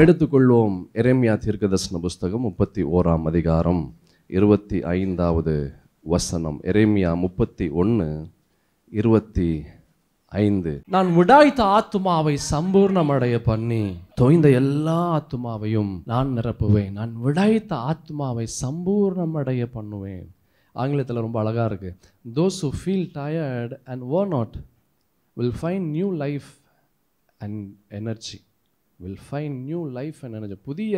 எடுத்துக்கொள்வோம் எரேமியா தீர்க்கதர்சன புஸ்தகம் முப்பத்தி ஓராம் அதிகாரம் இருபத்தி ஐந்தாவது வசனம் எரேமியா முப்பத்தி ஒன்று இருபத்தி ஐந்து நான் விடாய்த்த ஆத்மாவை சம்பூர்ணமடைய பண்ணி தொய்ந்த எல்லா ஆத்மாவையும் நான் நிரப்புவேன் நான் விடாய்த்த ஆத்மாவை சம்பூர்ணமடைய பண்ணுவேன் ஆங்கிலத்தில் ரொம்ப அழகாக இருக்குது those who feel tired and oh not will find new life and energy will find new life நினைஞ்ச புதிய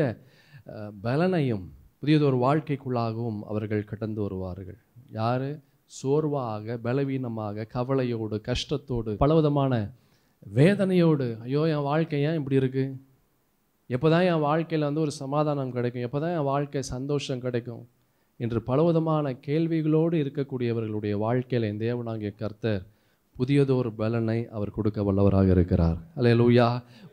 பலனையும் புதியதொரு வாழ்க்கைக்குள்ளாகவும் அவர்கள் கடந்து வருவார்கள் யார் சோர்வாக பலவீனமாக கவலையோடு கஷ்டத்தோடு பலவிதமான வேதனையோடு ஐயோ என் வாழ்க்கை ஏன் இப்படி இருக்குது எப்போ தான் என் வாழ்க்கையில் வந்து ஒரு சமாதானம் கிடைக்கும் எப்போ தான் என் வாழ்க்கை சந்தோஷம் கிடைக்கும் என்று பலவிதமான கேள்விகளோடு இருக்கக்கூடியவர்களுடைய வாழ்க்கையில் தேவனாகிய கர்த்தர் புதியதொரு பலனை அவர் கொடுக்க வல்லவராக இருக்கிறார் அல்ல லூயா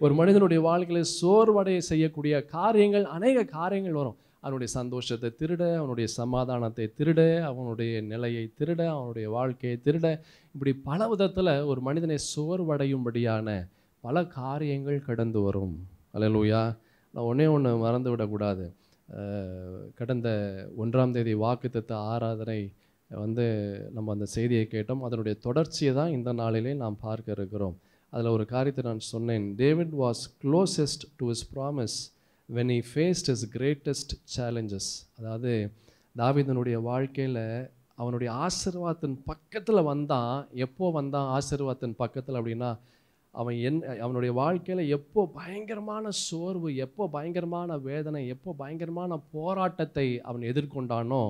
ஒரு மனிதனுடைய வாழ்க்கையில் சோர்வடைய செய்யக்கூடிய காரியங்கள் அநேக காரியங்கள் வரும் அவனுடைய சந்தோஷத்தை திருட அவனுடைய சமாதானத்தை திருட அவனுடைய நிலையை திருட அவனுடைய வாழ்க்கையை திருட இப்படி பல விதத்தில் ஒரு மனிதனை சோர்வடையும்படியான பல காரியங்கள் கடந்து வரும் அலையலூயா நான் ஒன்றே ஒன்று மறந்து விடக்கூடாது கடந்த ஒன்றாம் தேதி வாக்குத்த ஆராதனை வந்து நம்ம அந்த செய்தியை கேட்டோம் அதனுடைய தொடர்ச்சியை தான் இந்த நாளிலே நாம் பார்க்க இருக்கிறோம் அதில் ஒரு காரியத்தை நான் சொன்னேன் David was closest to his promise when he faced his greatest challenges அதாவது தாவிதனுடைய வாழ்க்கையில் அவனுடைய ஆசிர்வாதத்தின் பக்கத்தில் வந்தான் எப்போ வந்தான் ஆசிர்வாதத்தின் பக்கத்தில் அப்படின்னா அவன் என் அவனுடைய வாழ்க்கையில் எப்போ பயங்கரமான சோர்வு எப்போ பயங்கரமான வேதனை எப்போ பயங்கரமான போராட்டத்தை அவன் எதிர்கொண்டானோ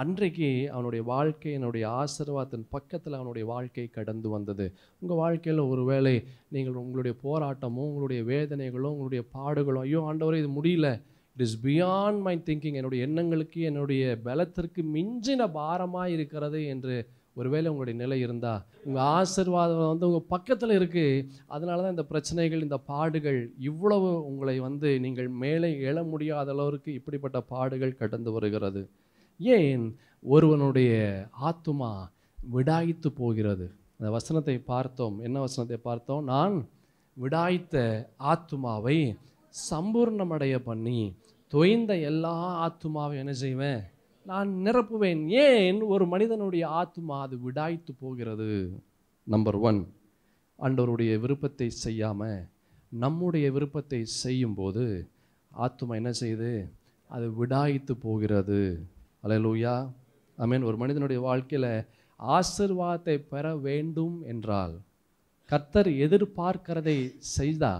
அன்றைக்கு அவனுடைய வாழ்க்கை என்னுடைய ஆசீர்வாதத்தின் பக்கத்தில் அவனுடைய வாழ்க்கை கடந்து வந்தது உங்கள் வாழ்க்கையில் ஒருவேளை நீங்கள் உங்களுடைய போராட்டமோ உங்களுடைய வேதனைகளோ உங்களுடைய பாடுகளோ ஐயோ ஆண்டவரே இது முடியல it is beyond my thinking என்னுடைய எண்ணங்களுக்கு என்னுடைய பலத்திற்கு மிஞ்சின பாரமாக இருக்கிறது என்று ஒருவேளை உங்களுடைய நிலை இருந்தால் உங்கள் ஆசிர்வாதம் வந்து உங்கள் பக்கத்தில் இருக்குது அதனால தான் இந்த பிரச்சனைகள் இந்த பாடுகள் இவ்வளவு உங்களை வந்து நீங்கள் மேலே எழ முடியாத அளவிற்கு இப்படிப்பட்ட பாடுகள் கடந்து வருகிறது ஏன் ஒருவனுடைய ஆத்துமா விடாய்த்து போகிறது அந்த வசனத்தை பார்த்தோம் என்ன வசனத்தை பார்த்தோம் நான் விடாய்த்த ஆத்துமாவை சம்பூர்ணமடைய பண்ணி தொய்ந்த எல்லா ஆத்துமாவை என்ன செய்வேன் நான் நிரப்புவேன் ஏன் ஒரு மனிதனுடைய ஆத்துமா அது விடாய்த்து போகிறது நம்பர் ஒன் ஆண்டவருடைய விருப்பத்தை செய்யாமல் நம்முடைய விருப்பத்தை செய்யும்போது ஆத்துமா என்ன செய்யுது அது விடாய்த்து போகிறது அலையலூயா மீன் ஒரு மனிதனுடைய வாழ்க்கையில் ஆசிர்வாதத்தை பெற வேண்டும் என்றால் கர்த்தர் எதிர்பார்க்கிறதை செய்தா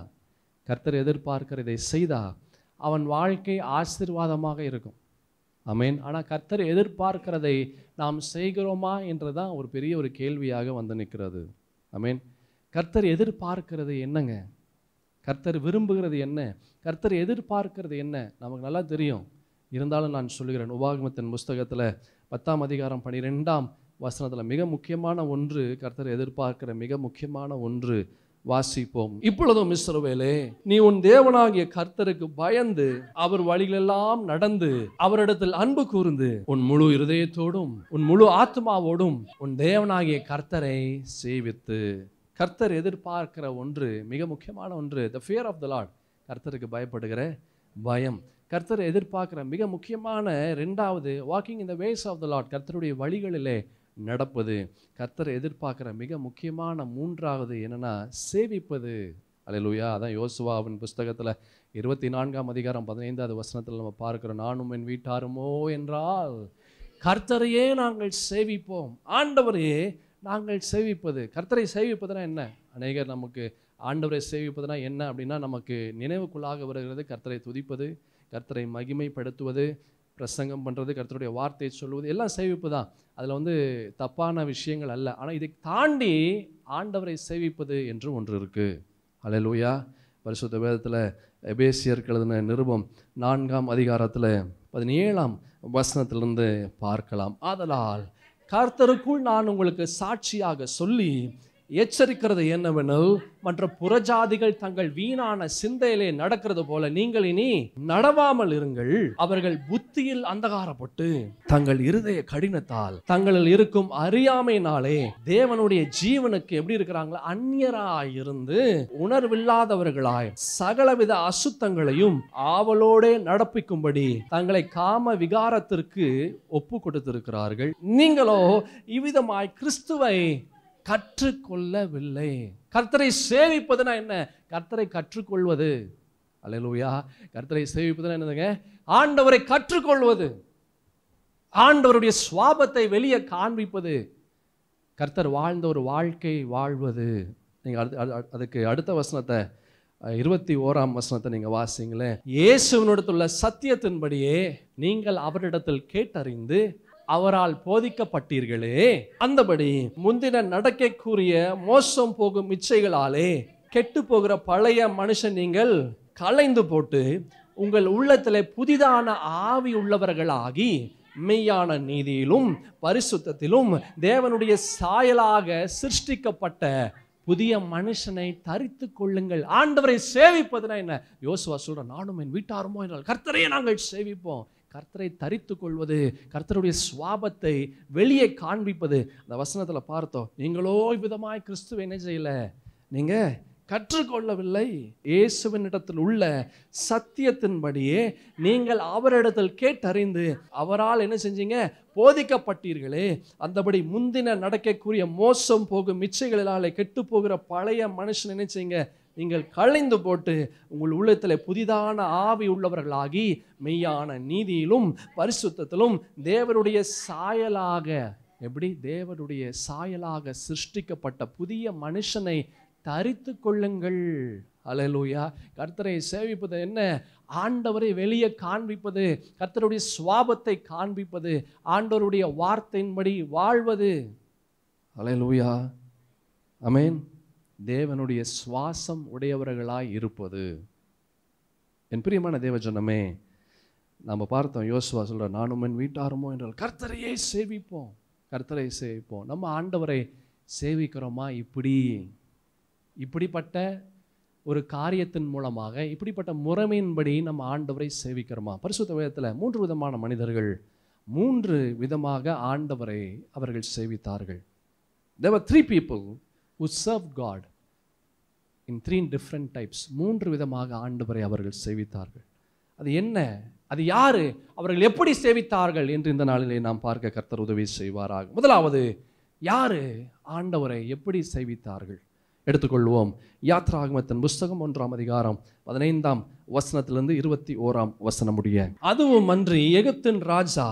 கர்த்தர் எதிர்பார்க்கிறதை செய்தா அவன் வாழ்க்கை ஆசிர்வாதமாக இருக்கும் அமேன் ஆனால் கர்த்தர் எதிர்பார்க்கிறதை நாம் செய்கிறோமா என்று தான் ஒரு பெரிய ஒரு கேள்வியாக வந்து நிற்கிறது அமேன் கர்த்தர் எதிர்பார்க்கிறது என்னங்க கர்த்தர் விரும்புகிறது என்ன கர்த்தர் எதிர்பார்க்கிறது என்ன நமக்கு நல்லா தெரியும் இருந்தாலும் நான் சொல்லுகிறேன் உபாகமத்தின் புஸ்தகத்தில் பத்தாம் அதிகாரம் பனிரெண்டாம் வசனத்தில் மிக முக்கியமான ஒன்று கர்த்தர் எதிர்பார்க்கிற மிக முக்கியமான ஒன்று வாசிப்போம் இப்பொழுதும் மிஸ்ரவேலே நீ உன் தேவனாகிய கர்த்தருக்கு பயந்து அவர் வழிகளெல்லாம் நடந்து அவரிடத்தில் அன்பு கூர்ந்து உன் முழு இருதயத்தோடும் உன் முழு ஆத்மாவோடும் உன் தேவனாகிய கர்த்தரை சேவித்து கர்த்தர் எதிர்பார்க்கிற ஒன்று மிக முக்கியமான ஒன்று the fear of the lord கர்த்தருக்கு பயப்படுகிற பயம் கர்த்தர் எதிர்பார்க்குற மிக முக்கியமான ரெண்டாவது வாக்கிங் இந்த the ways of the lord கர்த்தருடைய வழிகளிலே நடப்பது கர்த்தர் எதிர்பார்க்குற மிக முக்கியமான மூன்றாவது என்னென்னா சேவிப்பது அலையலூயா அதான் யோசுவாவின் புஸ்தகத்தில் இருபத்தி நான்காம் அதிகாரம் பதினைந்தாவது வசனத்தில் நம்ம பார்க்குறோம் நானும் என் வீட்டாருமோ என்றால் கர்த்தரையே நாங்கள் சேவிப்போம் ஆண்டவரையே நாங்கள் சேவிப்பது கர்த்தரை சேவிப்பதுனா என்ன அநேகர் நமக்கு ஆண்டவரை சேவிப்பதுனா என்ன அப்படின்னா நமக்கு நினைவுக்குள்ளாக வருகிறது கர்த்தரை துதிப்பது கர்த்தரை மகிமைப்படுத்துவது பிரசங்கம் பண்ணுறது கர்த்தருடைய வார்த்தையை சொல்வது எல்லாம் சேவிப்பு தான் அதில் வந்து தப்பான விஷயங்கள் அல்ல ஆனால் இதை தாண்டி ஆண்டவரை சேவிப்பது என்று ஒன்று இருக்குது அலையலூயா பரிசுத்த வேதத்தில் எபேசியருக்கு எழுதின நிருபம் நான்காம் அதிகாரத்தில் பதினேழாம் வசனத்திலிருந்து பார்க்கலாம் ஆதலால் கர்த்தருக்குள் நான் உங்களுக்கு சாட்சியாக சொல்லி எச்சரிக்கிறது என்னவெனில் மற்ற புறஜாதிகள் தங்கள் வீணான சிந்தையிலே நடக்கிறது போல நீங்கள் இனி நடவாமல் இருங்கள் அவர்கள் புத்தியில் அந்தகாரப்பட்டு தங்கள் இருதய கடினத்தால் தங்களில் இருக்கும் அறியாமையினாலே தேவனுடைய ஜீவனுக்கு எப்படி இருக்கிறாங்களோ அந்நியராயிருந்து உணர்வில்லாதவர்களாய் சகலவித அசுத்தங்களையும் ஆவலோடே நடப்பிக்கும்படி தங்களை காம விகாரத்திற்கு ஒப்பு கொடுத்திருக்கிறார்கள் நீங்களோ இவ்விதமாய் கிறிஸ்துவை கற்றுக்கொள்ளவில்லை கர்த்தரை சேவிப்பதுனா என்ன கர்த்தரை கற்றுக்கொள்வது அலையலூயா கர்த்தரை சேவிப்பதுனா என்னதுங்க ஆண்டவரை கற்றுக்கொள்வது ஆண்டவருடைய சுவாபத்தை வெளியே காண்பிப்பது கர்த்தர் வாழ்ந்த ஒரு வாழ்க்கை வாழ்வது நீங்கள் அடுத்து அதுக்கு அடுத்த வசனத்தை இருபத்தி ஓராம் வசனத்தை நீங்கள் வாசிங்களேன் இயேசுவனிடத்துள்ள சத்தியத்தின்படியே நீங்கள் அவரிடத்தில் கேட்டறிந்து அவரால் போதிக்கப்பட்டீர்களே அந்தபடி முந்தின நடக்கை கூறிய மோசம் போகும் இச்சைகளாலே கெட்டு போகிற பழைய மனுஷன் நீங்கள் கலைந்து போட்டு உங்கள் உள்ளத்தில் புதிதான ஆவி உள்ளவர்களாகி மெய்யான நீதியிலும் பரிசுத்தத்திலும் தேவனுடைய சாயலாக சிருஷ்டிக்கப்பட்ட புதிய மனுஷனை தரித்து கொள்ளுங்கள் ஆண்டவரை சேவிப்பதுனா என்ன யோசுவா சொல்ற நானும் என் வீட்டாருமோ என்றால் கர்த்தரையே நாங்கள் சேவிப்போம் கர்த்தரை தரித்து கொள்வது கர்த்தருடைய சுவாபத்தை வெளியே காண்பிப்பது அந்த வசனத்தில் பார்த்தோம் நீங்களோ விதமாய் கிறிஸ்துவை என்ன செய்யலை நீங்கள் கற்றுக்கொள்ளவில்லை இயேசுவினிடத்தில் உள்ள சத்தியத்தின்படியே நீங்கள் அவரிடத்தில் கேட்டறிந்து அவரால் என்ன செஞ்சீங்க போதிக்கப்பட்டீர்களே அந்தபடி முந்தின நடக்கக்கூடிய மோசம் போகும் மிச்சைகளினாலே கெட்டு போகிற பழைய மனுஷன் என்ன செய்யுங்க நீங்கள் களைந்து போட்டு உங்கள் உள்ளத்தில் புதிதான ஆவி உள்ளவர்களாகி மெய்யான நீதியிலும் பரிசுத்தத்திலும் தேவருடைய சாயலாக எப்படி தேவருடைய சாயலாக சிருஷ்டிக்கப்பட்ட புதிய மனுஷனை தரித்து கொள்ளுங்கள் அலலூயா கர்த்தரை சேவிப்பது என்ன ஆண்டவரை வெளியே காண்பிப்பது கர்த்தருடைய சுவாபத்தை காண்பிப்பது ஆண்டவருடைய வார்த்தையின்படி வாழ்வது அலலூயா அமேன் தேவனுடைய சுவாசம் உடையவர்களாய் இருப்பது என் பிரியமான ஜனமே நம்ம பார்த்தோம் யோசுவா சொல்கிற நானும் என் வீட்டாருமோ என்றால் கர்த்தரையே சேவிப்போம் கர்த்தரை சேவிப்போம் நம்ம ஆண்டவரை சேவிக்கிறோமா இப்படி இப்படிப்பட்ட ஒரு காரியத்தின் மூலமாக இப்படிப்பட்ட முறைமையின்படி நம்ம ஆண்டவரை சேவிக்கிறோமா பரிசுத்த விதத்தில் மூன்று விதமான மனிதர்கள் மூன்று விதமாக ஆண்டவரை அவர்கள் சேவித்தார்கள் they were three people who serve God in three different types மூன்று விதமாக ஆண்டவரை அவர்கள் சேவித்தார்கள் அது என்ன அது யார் அவர்கள் எப்படி சேவித்தார்கள் என்று இந்த நாளிலே நாம் பார்க்க கர்த்தர் உதவி செய்வாராக முதலாவது யார் ஆண்டவரை எப்படி சேவித்தார்கள் எடுத்துக்கொள்வோம் யாத்ராகமத்தின் புஸ்தகம் ஒன்றாம் அதிகாரம் பதினைந்தாம் வசனத்திலிருந்து இருபத்தி ஓராம் வசனம் முடிய அதுவும் அன்றி எகத்தின் ராஜா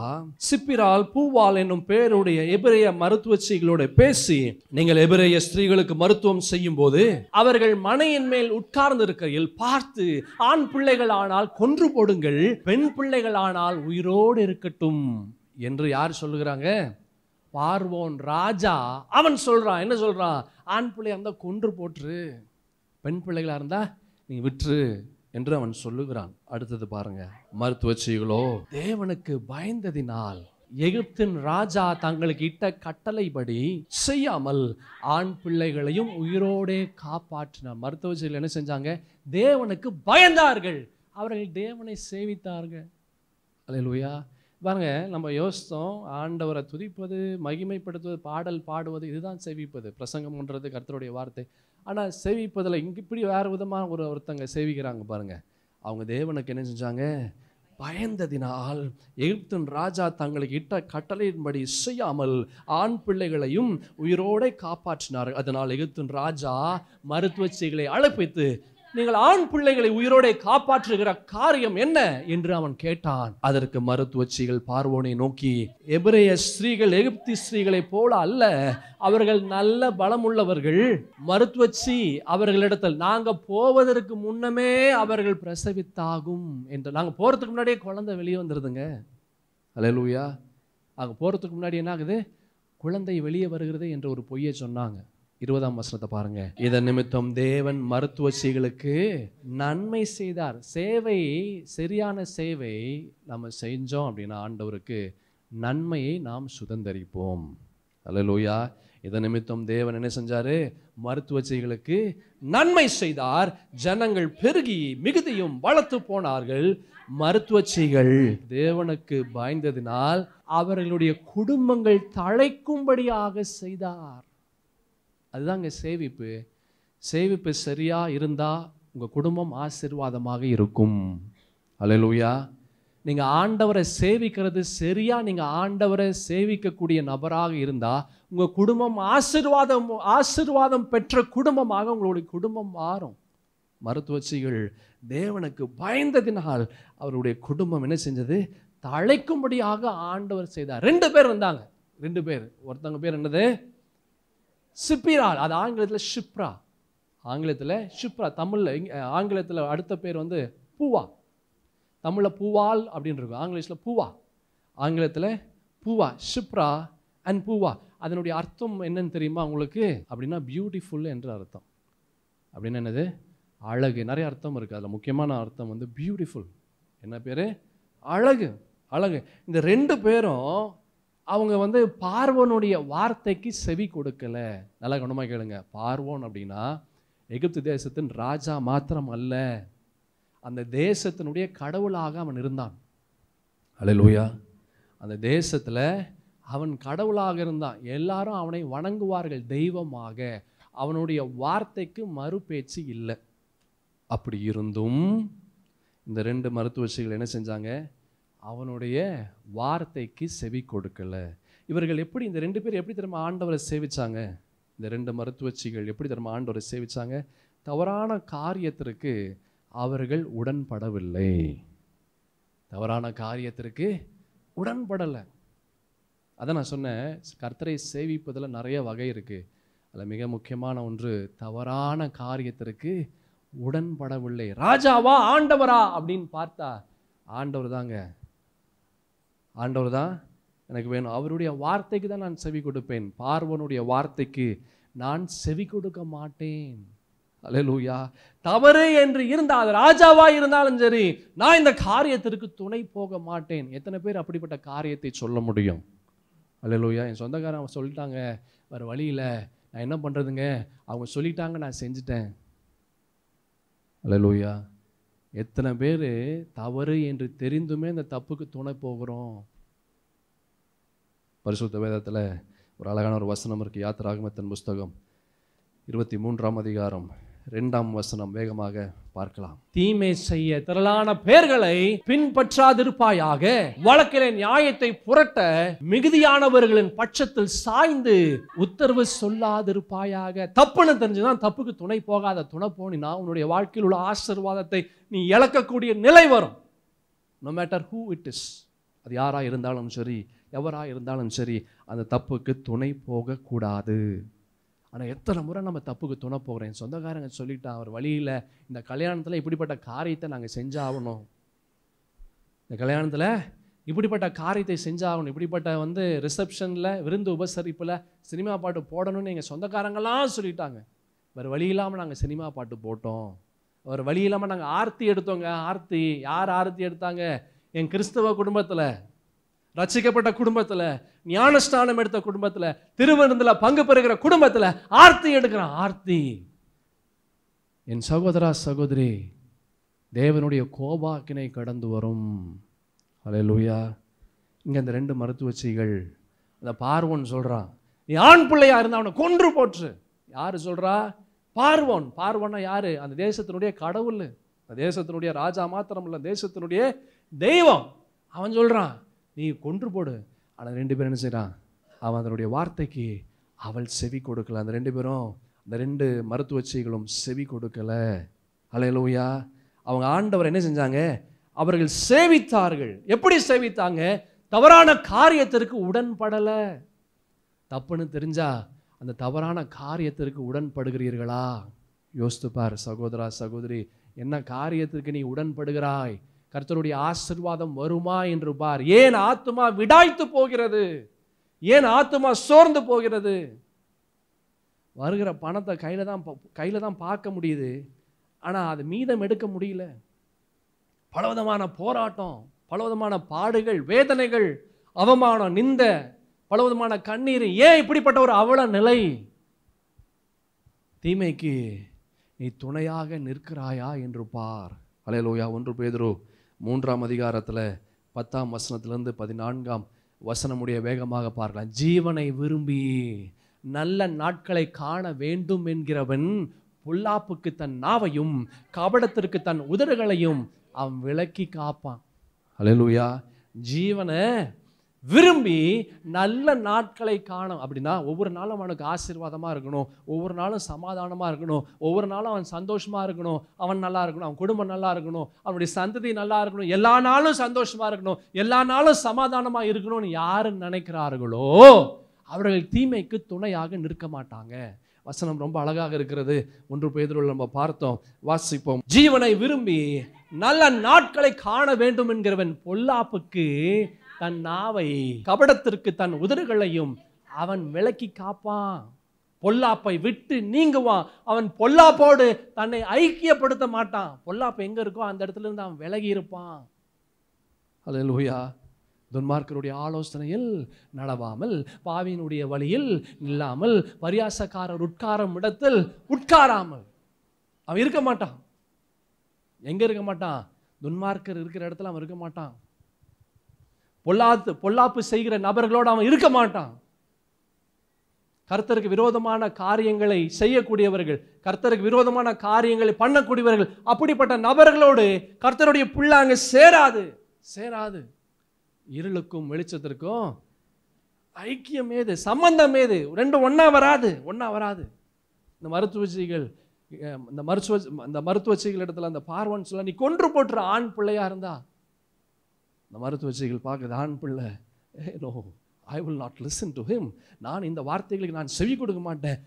சிப்பிரால் பூவால் என்னும் பேருடைய எபிரேய மருத்துவச்சிகளோட பேசி நீங்கள் எபிரேய ஸ்திரீகளுக்கு மருத்துவம் செய்யும் போது அவர்கள் மனையின் மேல் உட்கார்ந்து இருக்கையில் பார்த்து ஆண் பிள்ளைகள் ஆனால் கொன்று போடுங்கள் பெண் பிள்ளைகள் ஆனால் உயிரோடு இருக்கட்டும் என்று யார் சொல்லுகிறாங்க பார்வோன் ராஜா அவன் சொல்கிறான் என்ன சொல்கிறான் ஆண் பிள்ளையாக இருந்தால் கொன்று போட்டுரு பெண் பிள்ளைகளாக இருந்தால் நீ விட்டுரு என்று அவன் சொல்லுகிறான் அடுத்தது பாருங்க செய்களோ தேவனுக்கு பயந்ததினால் எகிப்தின் ராஜா தங்களுக்கு இட்ட கட்டளைப்படி செய்யாமல் ஆண் பிள்ளைகளையும் உயிரோடே காப்பாற்றினார் செயல் என்ன செஞ்சாங்க தேவனுக்கு பயந்தார்கள் அவர்கள் தேவனை சேவித்தார்கள் அலையலுயா பாருங்க நம்ம யோசித்தோம் ஆண்டவரை துதிப்பது மகிமைப்படுத்துவது பாடல் பாடுவது இதுதான் செவிப்பது பிரசங்கம்ன்றது கர்த்தருடைய வார்த்தை ஆனால் செவிப்பதில் இங்கே இப்படி வேறு விதமாக ஒரு ஒருத்தங்க சேவிக்கிறாங்க பாருங்கள் அவங்க தேவனுக்கு என்ன செஞ்சாங்க பயந்ததினால் எகிப்தின் ராஜா தங்களுக்கு இட்ட கட்டளையின்படி செய்யாமல் ஆண் பிள்ளைகளையும் உயிரோட காப்பாற்றினார்கள் அதனால் எகிப்தின் ராஜா மருத்துவ செய்களை அழைப்பித்து நீங்கள் ஆண் பிள்ளைகளை உயிரோடே காப்பாற்றுகிற காரியம் என்ன என்று அவன் கேட்டான் அதற்கு மருத்துவச்சிகள் பார்வோனை நோக்கி எபிரேய ஸ்ரீகள் எகிப்தி ஸ்ரீகளை போல அல்ல அவர்கள் நல்ல பலமுள்ளவர்கள் மருத்துவச்சி அவர்களிடத்தில் நாங்க போவதற்கு முன்னமே அவர்கள் பிரசவித்தாகும் என்று நாங்க போறதுக்கு முன்னாடியே குழந்தை வெளியே வந்துருதுங்க அலையலூயா அங்கே போகிறதுக்கு முன்னாடி என்ன ஆகுது குழந்தை வெளியே வருகிறது என்ற ஒரு பொய்யை சொன்னாங்க இருபதாம் வசனத்தை பாருங்க இதன் நிமித்தம் தேவன் மருத்துவச்சிகளுக்கு நன்மை செய்தார் சேவை சரியான சேவை நம்ம செஞ்சோம் அப்படின்னா ஆண்டவருக்கு நன்மையை நாம் சுதந்திரிப்போம் லோயா இதன் நிமித்தம் தேவன் என்ன செஞ்சாரு மருத்துவச்சிகளுக்கு நன்மை செய்தார் ஜனங்கள் பெருகி மிகுதியும் வளர்த்து போனார்கள் மருத்துவச்சிகள் தேவனுக்கு பாய்ந்ததினால் அவர்களுடைய குடும்பங்கள் தழைக்கும்படியாக செய்தார் அதுதாங்க சேவிப்பு சேவிப்பு சரியாக இருந்தால் உங்கள் குடும்பம் ஆசிர்வாதமாக இருக்கும் அலையலூயா நீங்கள் ஆண்டவரை சேவிக்கிறது சரியாக நீங்கள் ஆண்டவரை சேவிக்கக்கூடிய நபராக இருந்தால் உங்கள் குடும்பம் ஆசிர்வாதம் ஆசிர்வாதம் பெற்ற குடும்பமாக உங்களுடைய குடும்பம் மாறும் மருத்துவச்சிகள் தேவனுக்கு பயந்ததினால் அவருடைய குடும்பம் என்ன செஞ்சது தழைக்கும்படியாக ஆண்டவர் செய்தார் ரெண்டு பேர் இருந்தாங்க ரெண்டு பேர் ஒருத்தவங்க பேர் என்னது சிப்பிரால் அது ஆங்கிலத்தில் ஷிப்ரா ஆங்கிலத்தில் ஷிப்ரா தமிழில் ஆங்கிலத்தில் அடுத்த பேர் வந்து பூவா தமிழில் பூவால் அப்படின்னு இருக்கும் ஆங்கிலீஷில் பூவா ஆங்கிலத்தில் பூவா ஷிப்ரா அண்ட் பூவா அதனுடைய அர்த்தம் என்னன்னு தெரியுமா உங்களுக்கு அப்படின்னா பியூட்டிஃபுல் என்ற அர்த்தம் அப்படின்னு என்னது அழகு நிறைய அர்த்தம் இருக்குது அதில் முக்கியமான அர்த்தம் வந்து பியூட்டிஃபுல் என்ன பேர் அழகு அழகு இந்த ரெண்டு பேரும் அவங்க வந்து பார்வோனுடைய வார்த்தைக்கு செவி கொடுக்கல நல்லா கவனமாக கேளுங்க பார்வோன் அப்படின்னா எகிப்து தேசத்தின் ராஜா மாத்திரம் அல்ல அந்த தேசத்தினுடைய கடவுளாக அவன் இருந்தான் அலையலூயா அந்த தேசத்தில் அவன் கடவுளாக இருந்தான் எல்லாரும் அவனை வணங்குவார்கள் தெய்வமாக அவனுடைய வார்த்தைக்கு மறுபேச்சு இல்லை அப்படி இருந்தும் இந்த ரெண்டு மருத்துவச்சிகள் என்ன செஞ்சாங்க அவனுடைய வார்த்தைக்கு செவி கொடுக்கலை இவர்கள் எப்படி இந்த ரெண்டு பேர் எப்படி திரும்ப ஆண்டவரை சேவிச்சாங்க இந்த ரெண்டு மருத்துவச்சிகள் எப்படி திரும்ப ஆண்டவரை சேவிச்சாங்க தவறான காரியத்திற்கு அவர்கள் உடன்படவில்லை தவறான காரியத்திற்கு உடன்படலை அதான் நான் சொன்னேன் கர்த்தரை சேவிப்பதில் நிறைய வகை இருக்குது அதில் மிக முக்கியமான ஒன்று தவறான காரியத்திற்கு உடன்படவில்லை ராஜாவா ஆண்டவரா அப்படின்னு பார்த்தா ஆண்டவர் தாங்க ஆண்டவர் தான் எனக்கு வேணும் அவருடைய வார்த்தைக்கு தான் நான் செவி கொடுப்பேன் பார்வனுடைய வார்த்தைக்கு நான் செவி கொடுக்க மாட்டேன் லூயா தவறு என்று இருந்தால் ராஜாவாக இருந்தாலும் சரி நான் இந்த காரியத்திற்கு துணை போக மாட்டேன் எத்தனை பேர் அப்படிப்பட்ட காரியத்தை சொல்ல முடியும் லூயா என் சொந்தக்காரன் சொல்லிட்டாங்க வேறு வழியில் நான் என்ன பண்ணுறதுங்க அவங்க சொல்லிட்டாங்க நான் செஞ்சிட்டேன் லூயா எத்தனை பேர் தவறு என்று தெரிந்துமே இந்த தப்புக்கு துணை போகிறோம் பரிசுத்த வேதத்தில் ஒரு அழகான ஒரு வசனம் இருக்குது யாத்திராகமத்தன் புஸ்தகம் இருபத்தி மூன்றாம் அதிகாரம் ரெண்டாம் வசனம் வேகமாக பார்க்கலாம் தீமை செய்ய திரளான பெயர்களை பின்பற்றாதிருப்பாயாக வழக்கிலே நியாயத்தை புரட்ட மிகுதியானவர்களின் பட்சத்தில் சாய்ந்து உத்தரவு சொல்லாதிருப்பாயாக தப்புன்னு தெரிஞ்சுதான் தப்புக்கு துணை போகாத துணை போனினா உன்னுடைய வாழ்க்கையில் உள்ள ஆசிர்வாதத்தை நீ இழக்கக்கூடிய நிலை வரும் no matter who it is அது யாராக இருந்தாலும் சரி எவராக இருந்தாலும் சரி அந்த தப்புக்கு துணை போகக்கூடாது ஆனால் எத்தனை முறை நம்ம தப்புக்கு துணை போகிறேன் சொந்தக்காரங்க சொல்லிட்டான் அவர் வழியில் இந்த கல்யாணத்தில் இப்படிப்பட்ட காரியத்தை நாங்கள் செஞ்சாகணும் இந்த கல்யாணத்தில் இப்படிப்பட்ட காரியத்தை செஞ்சாகணும் இப்படிப்பட்ட வந்து ரிசப்ஷனில் விருந்து உபசரிப்பில் சினிமா பாட்டு போடணும்னு எங்கள் சொந்தக்காரங்களாம் சொல்லிட்டாங்க வேறு வழி இல்லாமல் நாங்கள் சினிமா பாட்டு போட்டோம் ஒரு வழி இல்லாமல் நாங்கள் ஆர்த்தி எடுத்தோங்க ஆர்த்தி யார் ஆர்த்தி எடுத்தாங்க என் கிறிஸ்தவ குடும்பத்தில் ரசிக்கப்பட்ட குடும்பத்தில் ஞானஸ்தானம் எடுத்த குடும்பத்தில் திருவிருந்தில் பங்கு பெறுகிற குடும்பத்தில் ஆர்த்தி எடுக்கிற ஆர்த்தி என் சகோதரா சகோதரி தேவனுடைய கோபாக்கினை கடந்து வரும் அலே லூயா இங்கே அந்த ரெண்டு மருத்துவச்சிகள் அந்த பார்வன் சொல்கிறான் நீ ஆண் பிள்ளையாக இருந்தால் அவனை கொன்று போற்று யார் சொல்கிறா பார்வோன் பார்வோன்னா யார் அந்த தேசத்தினுடைய கடவுள் அந்த தேசத்தினுடைய ராஜா மாத்திரம் இல்லை தேசத்தினுடைய தெய்வம் அவன் சொல்கிறான் நீ கொன்று போடு ஆனால் ரெண்டு பேரும் என்ன செய்கிறான் அவன் அதனுடைய வார்த்தைக்கு அவள் செவி கொடுக்கல அந்த ரெண்டு பேரும் அந்த ரெண்டு மருத்துவ செய்களும் செவி கொடுக்கலை அலையலோயா அவங்க ஆண்டவர் என்ன செஞ்சாங்க அவர்கள் சேவித்தார்கள் எப்படி சேவித்தாங்க தவறான காரியத்திற்கு உடன்படலை தப்புன்னு தெரிஞ்சா அந்த தவறான காரியத்திற்கு உடன்படுகிறீர்களா யோசித்துப்பார் சகோதரா சகோதரி என்ன காரியத்திற்கு நீ உடன்படுகிறாய் கர்த்தருடைய ஆசிர்வாதம் வருமா என்று பார் ஏன் ஆத்மா விடாய்த்து போகிறது ஏன் ஆத்மா சோர்ந்து போகிறது வருகிற பணத்தை கையில் தான் கையில் தான் பார்க்க முடியுது ஆனால் அது மீதம் எடுக்க முடியல பலவிதமான போராட்டம் பலவிதமான பாடுகள் வேதனைகள் அவமானம் நிந்த பலவிதமான கண்ணீர் ஏன் இப்படிப்பட்ட ஒரு அவல நிலை தீமைக்கு நீ துணையாக நிற்கிறாயா என்று பார் அலையலோயா ஒன்று பேதரோ மூன்றாம் அதிகாரத்தில் பத்தாம் வசனத்திலேருந்து பதினான்காம் வசனமுடைய வேகமாக பார்க்கலாம் ஜீவனை விரும்பி நல்ல நாட்களை காண வேண்டும் என்கிறவன் புல்லாப்புக்கு தன் நாவையும் கபடத்திற்கு தன் உதடுகளையும் அவன் விளக்கி காப்பான் அலையலூயா ஜீவனை விரும்பி நல்ல நாட்களை காணும் அப்படின்னா ஒவ்வொரு நாளும் அவனுக்கு ஆசீர்வாதமாக இருக்கணும் ஒவ்வொரு நாளும் சமாதானமாக இருக்கணும் ஒவ்வொரு நாளும் அவன் சந்தோஷமாக இருக்கணும் அவன் நல்லா இருக்கணும் அவன் குடும்பம் நல்லா இருக்கணும் அவனுடைய சந்ததி நல்லா இருக்கணும் எல்லா நாளும் சந்தோஷமாக இருக்கணும் எல்லா நாளும் சமாதானமாக இருக்கணும்னு யாரு நினைக்கிறார்களோ அவர்கள் தீமைக்கு துணையாக நிற்க மாட்டாங்க வசனம் ரொம்ப அழகாக இருக்கிறது ஒன்று பேதரோல் நம்ம பார்த்தோம் வாசிப்போம் ஜீவனை விரும்பி நல்ல நாட்களை காண வேண்டும் என்கிறவன் பொல்லாப்புக்கு தன் நாவை கபடத்திற்கு தன் உதடுகளையும் அவன் விலக்கி காப்பான் பொல்லாப்பை விட்டு நீங்குவான் அவன் பொல்லாப்போடு தன்னை ஐக்கியப்படுத்த மாட்டான் பொல்லாப்பை எங்கே இருக்கோ அந்த இடத்துல இருந்து அவன் விலகி இருப்பான் அது லூயா துன்மார்க்கருடைய ஆலோசனையில் நடவாமல் பாவியினுடைய வழியில் இல்லாமல் பரியாசக்காரர் உட்காரும் இடத்தில் உட்காராமல் அவன் இருக்க மாட்டான் எங்கே இருக்க மாட்டான் துன்மார்க்கர் இருக்கிற இடத்துல அவன் இருக்க மாட்டான் பொல்லாத்து பொல்லாப்பு செய்கிற நபர்களோடு அவன் இருக்க மாட்டான் கர்த்தருக்கு விரோதமான காரியங்களை செய்யக்கூடியவர்கள் கர்த்தருக்கு விரோதமான காரியங்களை பண்ணக்கூடியவர்கள் அப்படிப்பட்ட நபர்களோடு கர்த்தருடைய பிள்ளை அங்கே சேராது சேராது இருளுக்கும் வெளிச்சத்திற்கும் ஐக்கியம் ஏது சம்பந்தம் ஏது ரெண்டும் ஒன்றா வராது ஒன்றா வராது இந்த மருத்துவச்சிகள் இந்த மருத்துவ இந்த மருத்துவச்சிகள் இடத்துல அந்த பார்வன் சொல்ல நீ கொன்று போட்டுற ஆண் பிள்ளையாக இருந்தால் இந்த மருத்துவ செய்திகள் பார்க்குது ஆண் பிள்ளை no I will not listen to him நான் இந்த வார்த்தைகளுக்கு நான் செவி கொடுக்க மாட்டேன்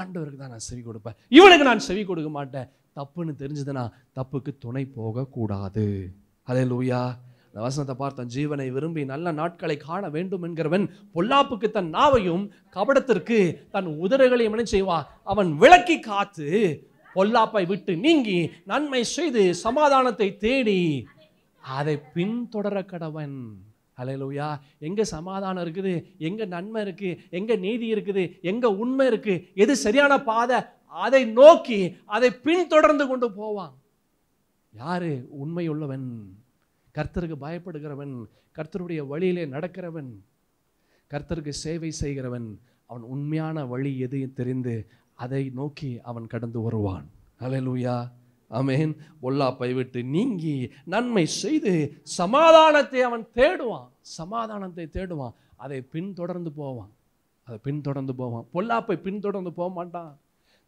ஆண்டவருக்கு தான் நான் செவி கொடுப்பேன் இவனுக்கு நான் செவி கொடுக்க மாட்டேன் தப்புன்னு தெரிஞ்சதுன்னா தப்புக்கு துணை போகக்கூடாது அதே லூயா இந்த வசனத்தை பார்த்தன் ஜீவனை விரும்பி நல்ல நாட்களை காண வேண்டும் என்கிறவன் பொல்லாப்புக்கு தன் நாவையும் கபடத்திற்கு தன் உதறுகளையும் என்ன செய்வான் அவன் விளக்கி காத்து பொல்லாப்பை விட்டு நீங்கி நன்மை செய்து சமாதானத்தை தேடி அதை பின்தொடர கடவன் அலையலூயா எங்கே சமாதானம் இருக்குது எங்கே நன்மை இருக்குது எங்கே நீதி இருக்குது எங்கே உண்மை இருக்குது எது சரியான பாதை அதை நோக்கி அதை பின்தொடர்ந்து கொண்டு போவான் யாரு உண்மையுள்ளவன் கர்த்தருக்கு பயப்படுகிறவன் கர்த்தருடைய வழியிலே நடக்கிறவன் கர்த்தருக்கு சேவை செய்கிறவன் அவன் உண்மையான வழி எதையும் தெரிந்து அதை நோக்கி அவன் கடந்து வருவான் அலையலூயா அமேன் பொல்லாப்பை விட்டு நீங்கி நன்மை செய்து சமாதானத்தை அவன் தேடுவான் சமாதானத்தை தேடுவான் அதை பின்தொடர்ந்து போவான் அதை பின்தொடர்ந்து போவான் பொல்லாப்பை பின்தொடர்ந்து போக மாட்டான்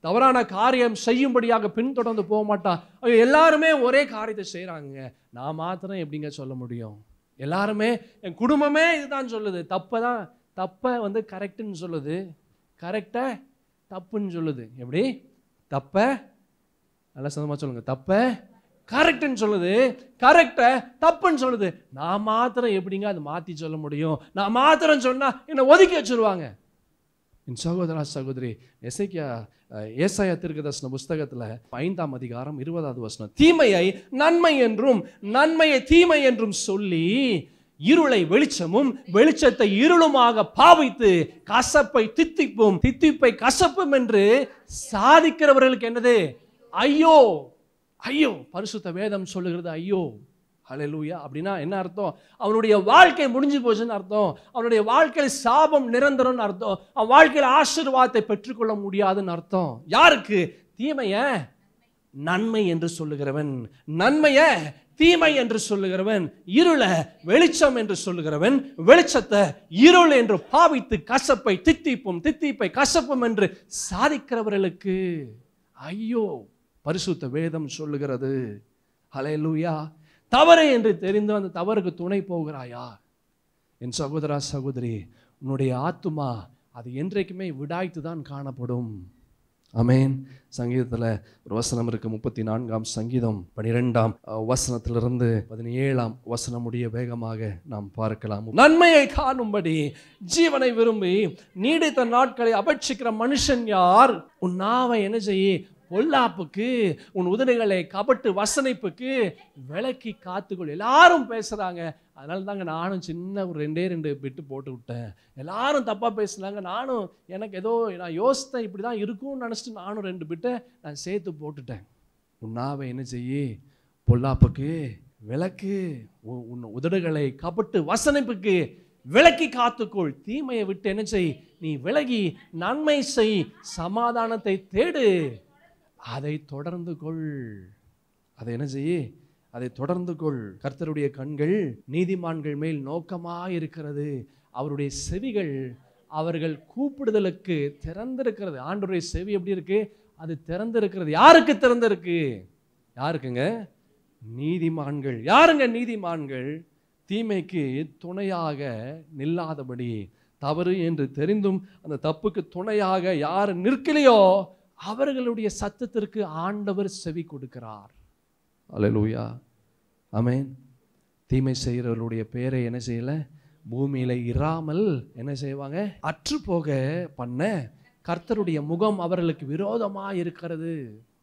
தவறான காரியம் செய்யும்படியாக பின்தொடர்ந்து போக மாட்டான் எல்லாருமே ஒரே காரியத்தை செய்கிறாங்க நான் மாத்திரம் எப்படிங்க சொல்ல முடியும் எல்லாருமே என் குடும்பமே இதுதான் சொல்லுது தப்பை தான் தப்பை வந்து கரெக்டுன்னு சொல்லுது கரெக்டாக தப்புன்னு சொல்லுது எப்படி தப்பை நல்லா சந்தமா சொல்லுங்கள் தப்பை கரெக்டுன்னு சொல்லுது கரெக்டை தப்புன்னு சொல்லுது நான் மாத்திரம் எப்படிங்க அதை மாற்றி சொல்ல முடியும் நான் மாத்திரம் சொன்னால் என்னை ஒதுக்கி வச்சுருவாங்க என் சகோதரா சகோதரி எசைக்கியா ஏசாய திருக்கதர்சன புஸ்தகத்தில் ஐந்தாம் அதிகாரம் இருபதாவது வசனம் தீமையை நன்மை என்றும் நன்மையை தீமை என்றும் சொல்லி இருளை வெளிச்சமும் வெளிச்சத்தை இருளுமாக பாவித்து கசப்பை தித்திப்பும் தித்திப்பை கசப்பும் என்று சாதிக்கிறவர்களுக்கு என்னது ஐயோ ஐயோ பரிசுத்த வேதம் சொல்லுகிறது ஐயோ அலையலூயா அப்படின்னா என்ன அர்த்தம் அவனுடைய வாழ்க்கை முடிஞ்சு போச்சுன்னு அர்த்தம் அவனுடைய வாழ்க்கையில் சாபம் நிரந்தரம்னு அர்த்தம் அவன் வாழ்க்கையில் ஆசீர்வாதத்தை பெற்றுக்கொள்ள முடியாதுன்னு அர்த்தம் யாருக்கு தீமைய நன்மை என்று சொல்லுகிறவன் நன்மையை தீமை என்று சொல்லுகிறவன் இருள வெளிச்சம் என்று சொல்லுகிறவன் வெளிச்சத்தை இருள் என்று பாவித்து கசப்பை தித்திப்பும் தித்திப்பை கசப்பும் என்று சாதிக்கிறவர்களுக்கு ஐயோ பரிசுத்த வேதம் சொல்லுகிறது ஹலையலூயா தவறு என்று தெரிந்து அந்த தவறுக்கு துணை போகிறாயா என் சகோதரா சகோதரி உன்னுடைய ஆத்துமா அது என்றைக்குமே விடாய்த்து தான் காணப்படும் அமேன் சங்கீதத்தில் ஒரு வசனம் இருக்கு முப்பத்தி நான்காம் சங்கீதம் பனிரெண்டாம் வசனத்திலிருந்து பதினேழாம் வசனம் முடிய வேகமாக நாம் பார்க்கலாம் நன்மையை காணும்படி ஜீவனை விரும்பி நீடித்த நாட்களை அபட்சிக்கிற மனுஷன் யார் உன் நாவை என்ன செய்ய பொல்லாப்புக்கு உன் உதடுகளை கபட்டு வசனிப்புக்கு விளக்கி காத்துக்கொள் எல்லாரும் பேசுகிறாங்க அதனால தாங்க நானும் சின்ன ஒரு ரெண்டே ரெண்டு பிட்டு போட்டு விட்டேன் எல்லாரும் தப்பாக பேசினாங்க நானும் எனக்கு ஏதோ நான் யோசித்தேன் இப்படி தான் இருக்கும்னு நினச்சிட்டு நானும் ரெண்டு பிட்டை நான் சேர்த்து போட்டுட்டேன் உன்னாவை என்ன செய்யி பொல்லாப்புக்கு விளக்கு உன் உதடுகளை கபட்டு வசனிப்புக்கு விலக்கி காத்துக்கொள் தீமையை விட்டு என்ன செய் நீ விலகி நன்மை செய் சமாதானத்தை தேடு அதை தொடர்ந்து கொள் அதை என்ன செய்ய அதை தொடர்ந்து கொள் கர்த்தருடைய கண்கள் நீதிமான்கள் மேல் நோக்கமாக இருக்கிறது அவருடைய செவிகள் அவர்கள் கூப்பிடுதலுக்கு திறந்திருக்கிறது ஆண்டுடைய செவி எப்படி இருக்கு அது திறந்திருக்கிறது யாருக்கு திறந்திருக்கு யாருக்குங்க நீதிமான்கள் யாருங்க நீதிமான்கள் தீமைக்கு துணையாக நில்லாதபடி தவறு என்று தெரிந்தும் அந்த தப்புக்கு துணையாக யார் நிற்கலையோ அவர்களுடைய சத்தத்திற்கு ஆண்டவர் செவி கொடுக்கிறார் அலலூயா அமேன் தீமை செய்கிறவர்களுடைய பேரை என்ன செய்யலை பூமியில் இராமல் என்ன செய்வாங்க அற்றுப்போக பண்ண கர்த்தருடைய முகம் அவர்களுக்கு விரோதமாக இருக்கிறது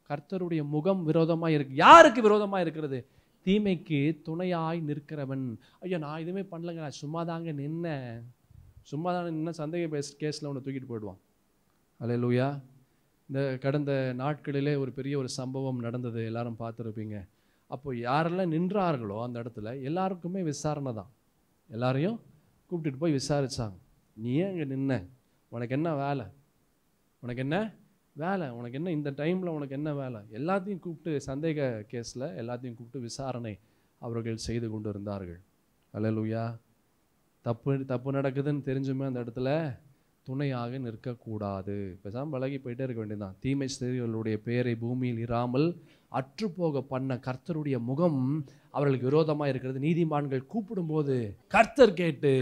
கர்த்தருடைய முகம் விரோதமாக இருக்கு யாருக்கு விரோதமாக இருக்கிறது தீமைக்கு துணையாய் நிற்கிறவன் ஐயோ நான் எதுவுமே பண்ணலங்க நான் சும்மா தாங்க நின்ன சும்மா தாங்க நின்ன சந்தேக பேஸ் கேஸில் ஒன்று தூக்கிட்டு போயிடுவான் அலே லூயா இந்த கடந்த நாட்களிலே ஒரு பெரிய ஒரு சம்பவம் நடந்தது எல்லாரும் பார்த்துருப்பீங்க அப்போ யாரெல்லாம் நின்றார்களோ அந்த இடத்துல எல்லாருக்குமே விசாரணை தான் எல்லாரையும் கூப்பிட்டுட்டு போய் விசாரித்தாங்க நீ ஏன் இங்கே நின்ன உனக்கு என்ன வேலை உனக்கு என்ன வேலை உனக்கு என்ன இந்த டைமில் உனக்கு என்ன வேலை எல்லாத்தையும் கூப்பிட்டு சந்தேக கேஸில் எல்லாத்தையும் கூப்பிட்டு விசாரணை அவர்கள் செய்து கொண்டு இருந்தார்கள் அலலுயா தப்பு தப்பு நடக்குதுன்னு தெரிஞ்சுமே அந்த இடத்துல துணையாக நிற்கக்கூடாது பேசாமல் பழகி போயிட்டே இருக்க வேண்டியதான் தீமை செய்திகளுடைய பெயரை பூமியில் இராமல் அற்றுப்போக பண்ண கர்த்தருடைய முகம் அவர்களுக்கு விரோதமாக இருக்கிறது நீதிமான்கள் கூப்பிடும்போது கர்த்தர் கேட்டு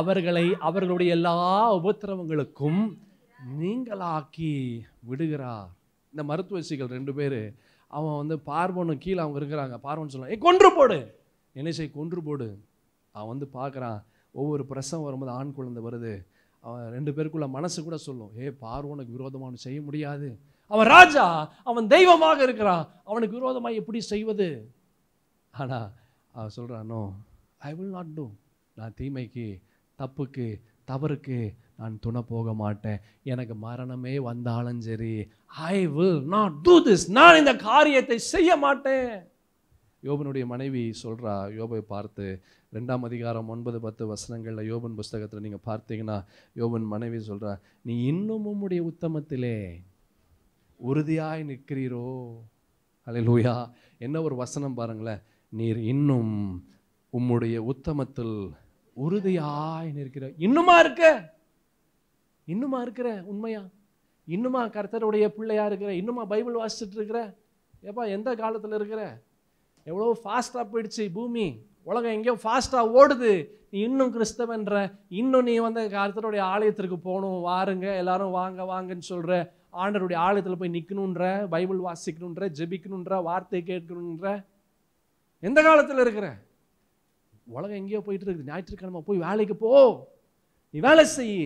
அவர்களை அவர்களுடைய எல்லா உபத்திரவங்களுக்கும் நீங்களாக்கி விடுகிறார் இந்த மருத்துவசிகள் ரெண்டு பேர் அவன் வந்து பார்வனு கீழே அவங்க இருக்கிறாங்க பார்வன் சொல்லுவான் ஏ கொன்று போடு என்னை செய் கொன்று போடு அவன் வந்து பார்க்குறான் ஒவ்வொரு பிரசவம் வரும்போது ஆண் குழந்தை வருது அவன் ரெண்டு பேருக்குள்ள மனசு கூட சொல்லும் ஏ பார்வனுக்கு விரோதமாக செய்ய முடியாது அவன் ராஜா அவன் தெய்வமாக இருக்கிறான் அவனுக்கு விரோதமாக எப்படி செய்வது ஆனால் அவன் சொல்கிறானோ ஐ வில் நாட் டூ நான் தீமைக்கு தப்புக்கு தவறுக்கு நான் துணை போக மாட்டேன் எனக்கு மரணமே வந்தாலும் சரி I will not do this நான் இந்த காரியத்தை செய்ய மாட்டேன் யோபனுடைய மனைவி சொல்கிறா யோபை பார்த்து ரெண்டாம் அதிகாரம் ஒன்பது பத்து வசனங்களில் யோபன் புஸ்தகத்தில் நீங்கள் பார்த்தீங்கன்னா யோபன் மனைவி சொல்கிறா நீ இன்னும் உம்முடைய உத்தமத்திலே உறுதியாய் நிற்கிறீரோ அலையலூயா என்ன ஒரு வசனம் பாருங்களேன் நீர் இன்னும் உம்முடைய உத்தமத்தில் உறுதியாய் நிற்கிற இன்னுமா இருக்க இன்னுமா இருக்கிற உண்மையா இன்னுமா கர்த்தருடைய பிள்ளையா இருக்கிற இன்னுமா பைபிள் வாசிச்சுட்டு இருக்கிற ஏப்பா எந்த காலத்தில் இருக்கிற எவ்வளோ ஃபாஸ்ட்டாக போயிடுச்சு பூமி உலகம் எங்கேயோ ஃபாஸ்ட்டாக ஓடுது நீ இன்னும் கிறிஸ்தவன்ற இன்னும் நீ வந்து கருத்தருடைய ஆலயத்திற்கு போகணும் வாருங்க எல்லாரும் வாங்க வாங்கன்னு சொல்கிற ஆண்டருடைய ஆலயத்தில் போய் நிற்கணுன்ற பைபிள் வாசிக்கணுன்ற ஜெபிக்கணுன்ற வார்த்தை கேட்கணுன்ற எந்த காலத்தில் இருக்கிற உலகம் எங்கேயோ போயிட்டு இருக்குது ஞாயிற்றுக்கிழமை போய் வேலைக்கு போ நீ வேலை செய்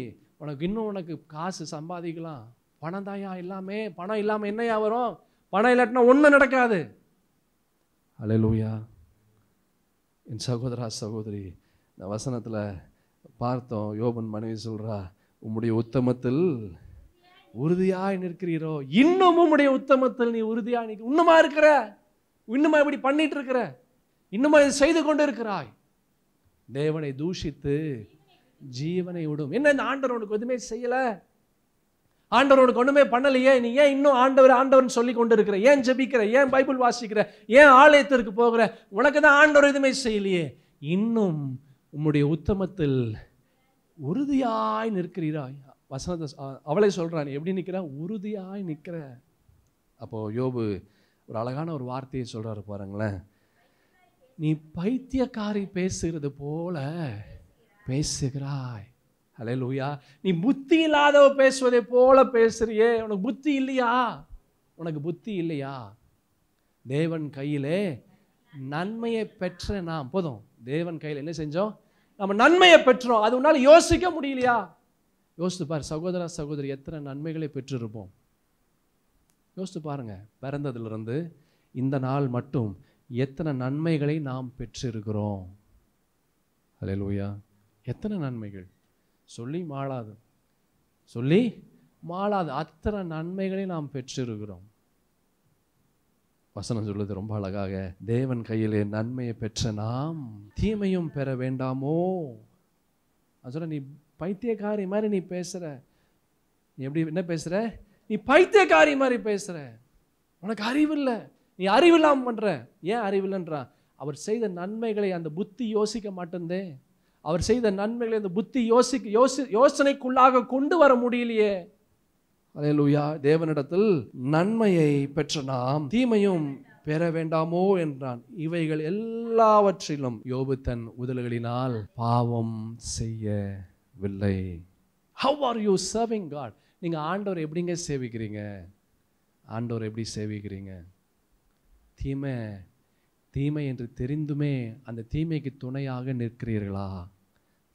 உனக்கு இன்னும் உனக்கு காசு சம்பாதிக்கலாம் பணம் தாயா எல்லாமே பணம் இல்லாமல் என்னையா வரும் பணம் இல்லாட்டினா ஒன்றும் நடக்காது அலையலூயா என் சகோதரா சகோதரி இந்த வசனத்தில் பார்த்தோம் யோபன் மனைவி சொல்கிறா உம்முடைய உத்தமத்தில் உறுதியாய் நிற்கிறீரோ இன்னும் உம்முடைய உத்தமத்தில் நீ உறுதியாக நிற்க இன்னுமா இருக்கிற இன்னுமா இப்படி பண்ணிட்டு இருக்கிற இன்னுமா இதை செய்து கொண்டு இருக்கிறாய் தேவனை தூஷித்து ஜீவனை விடும் என்ன இந்த ஆண்டர் உனக்கு எதுவுமே செய்யலை ஆண்டவர் உனக்கு ஒன்றுமே பண்ணலையே நீ ஏன் இன்னும் ஆண்டவர் ஆண்டவர்னு சொல்லி கொண்டு இருக்கிற ஏன் ஜபிக்கிற ஏன் பைபிள் வாசிக்கிற ஏன் ஆலயத்திற்கு போகிற உனக்கு தான் ஆண்டவர் எதுவுமே செய்யலையே இன்னும் உம்முடைய உத்தமத்தில் உறுதியாய் நிற்கிறீரா வசனத்தை அவளை சொல்கிறான் எப்படி நிற்கிற உறுதியாய் நிற்கிற அப்போது யோபு ஒரு அழகான ஒரு வார்த்தையை சொல்கிறாரு பாருங்களேன் நீ பைத்தியக்காரி பேசுகிறது போல பேசுகிறாய் அலை லூயா நீ புத்தி இல்லாதவ பேசுவதை போல பேசுறியே உனக்கு புத்தி இல்லையா உனக்கு புத்தி இல்லையா தேவன் கையிலே நன்மையை பெற்ற நாம் போதும் தேவன் கையில் என்ன செஞ்சோம் நம்ம நன்மையை பெற்றோம் அது உன்னால் யோசிக்க முடியலையா யோசித்து பார் சகோதர சகோதரி எத்தனை நன்மைகளை பெற்றிருப்போம் யோசித்து பாருங்கள் பிறந்ததுலேருந்து இந்த நாள் மட்டும் எத்தனை நன்மைகளை நாம் பெற்றிருக்கிறோம் அலே லூயா எத்தனை நன்மைகள் சொல்லி மாளாது சொல்லி மாளாது அத்தனை நன்மைகளை நாம் பெற்றிருக்கிறோம் வசனம் சொல்லுது ரொம்ப அழகாக தேவன் கையிலே நன்மையை பெற்ற நாம் தீமையும் பெற வேண்டாமோ அது சொல்ல நீ பைத்தியக்காரி மாதிரி நீ பேசுகிற நீ எப்படி என்ன பேசுகிற நீ பைத்தியக்காரி மாதிரி பேசுகிற உனக்கு அறிவில்லை நீ அறிவில்லாமல் பண்ணுற ஏன் அறிவில்லைன்றா அவர் செய்த நன்மைகளை அந்த புத்தி யோசிக்க மாட்டேந்தே அவர் செய்த நன்மைகளை இந்த புத்தி யோசி யோசி யோசனைக்குள்ளாக கொண்டு வர முடியலையே அதே லூயா தேவனிடத்தில் நன்மையை பெற்ற நாம் தீமையும் பெற வேண்டாமோ என்றான் இவைகள் எல்லாவற்றிலும் யோபு தன் உதல்களினால் பாவம் செய்யவில்லை how are you serving God நீங்கள் ஆண்டவர் எப்படிங்க சேவிக்கிறீங்க ஆண்டவர் எப்படி சேவிக்கிறீங்க தீமை தீமை என்று தெரிந்துமே அந்த தீமைக்கு துணையாக நிற்கிறீர்களா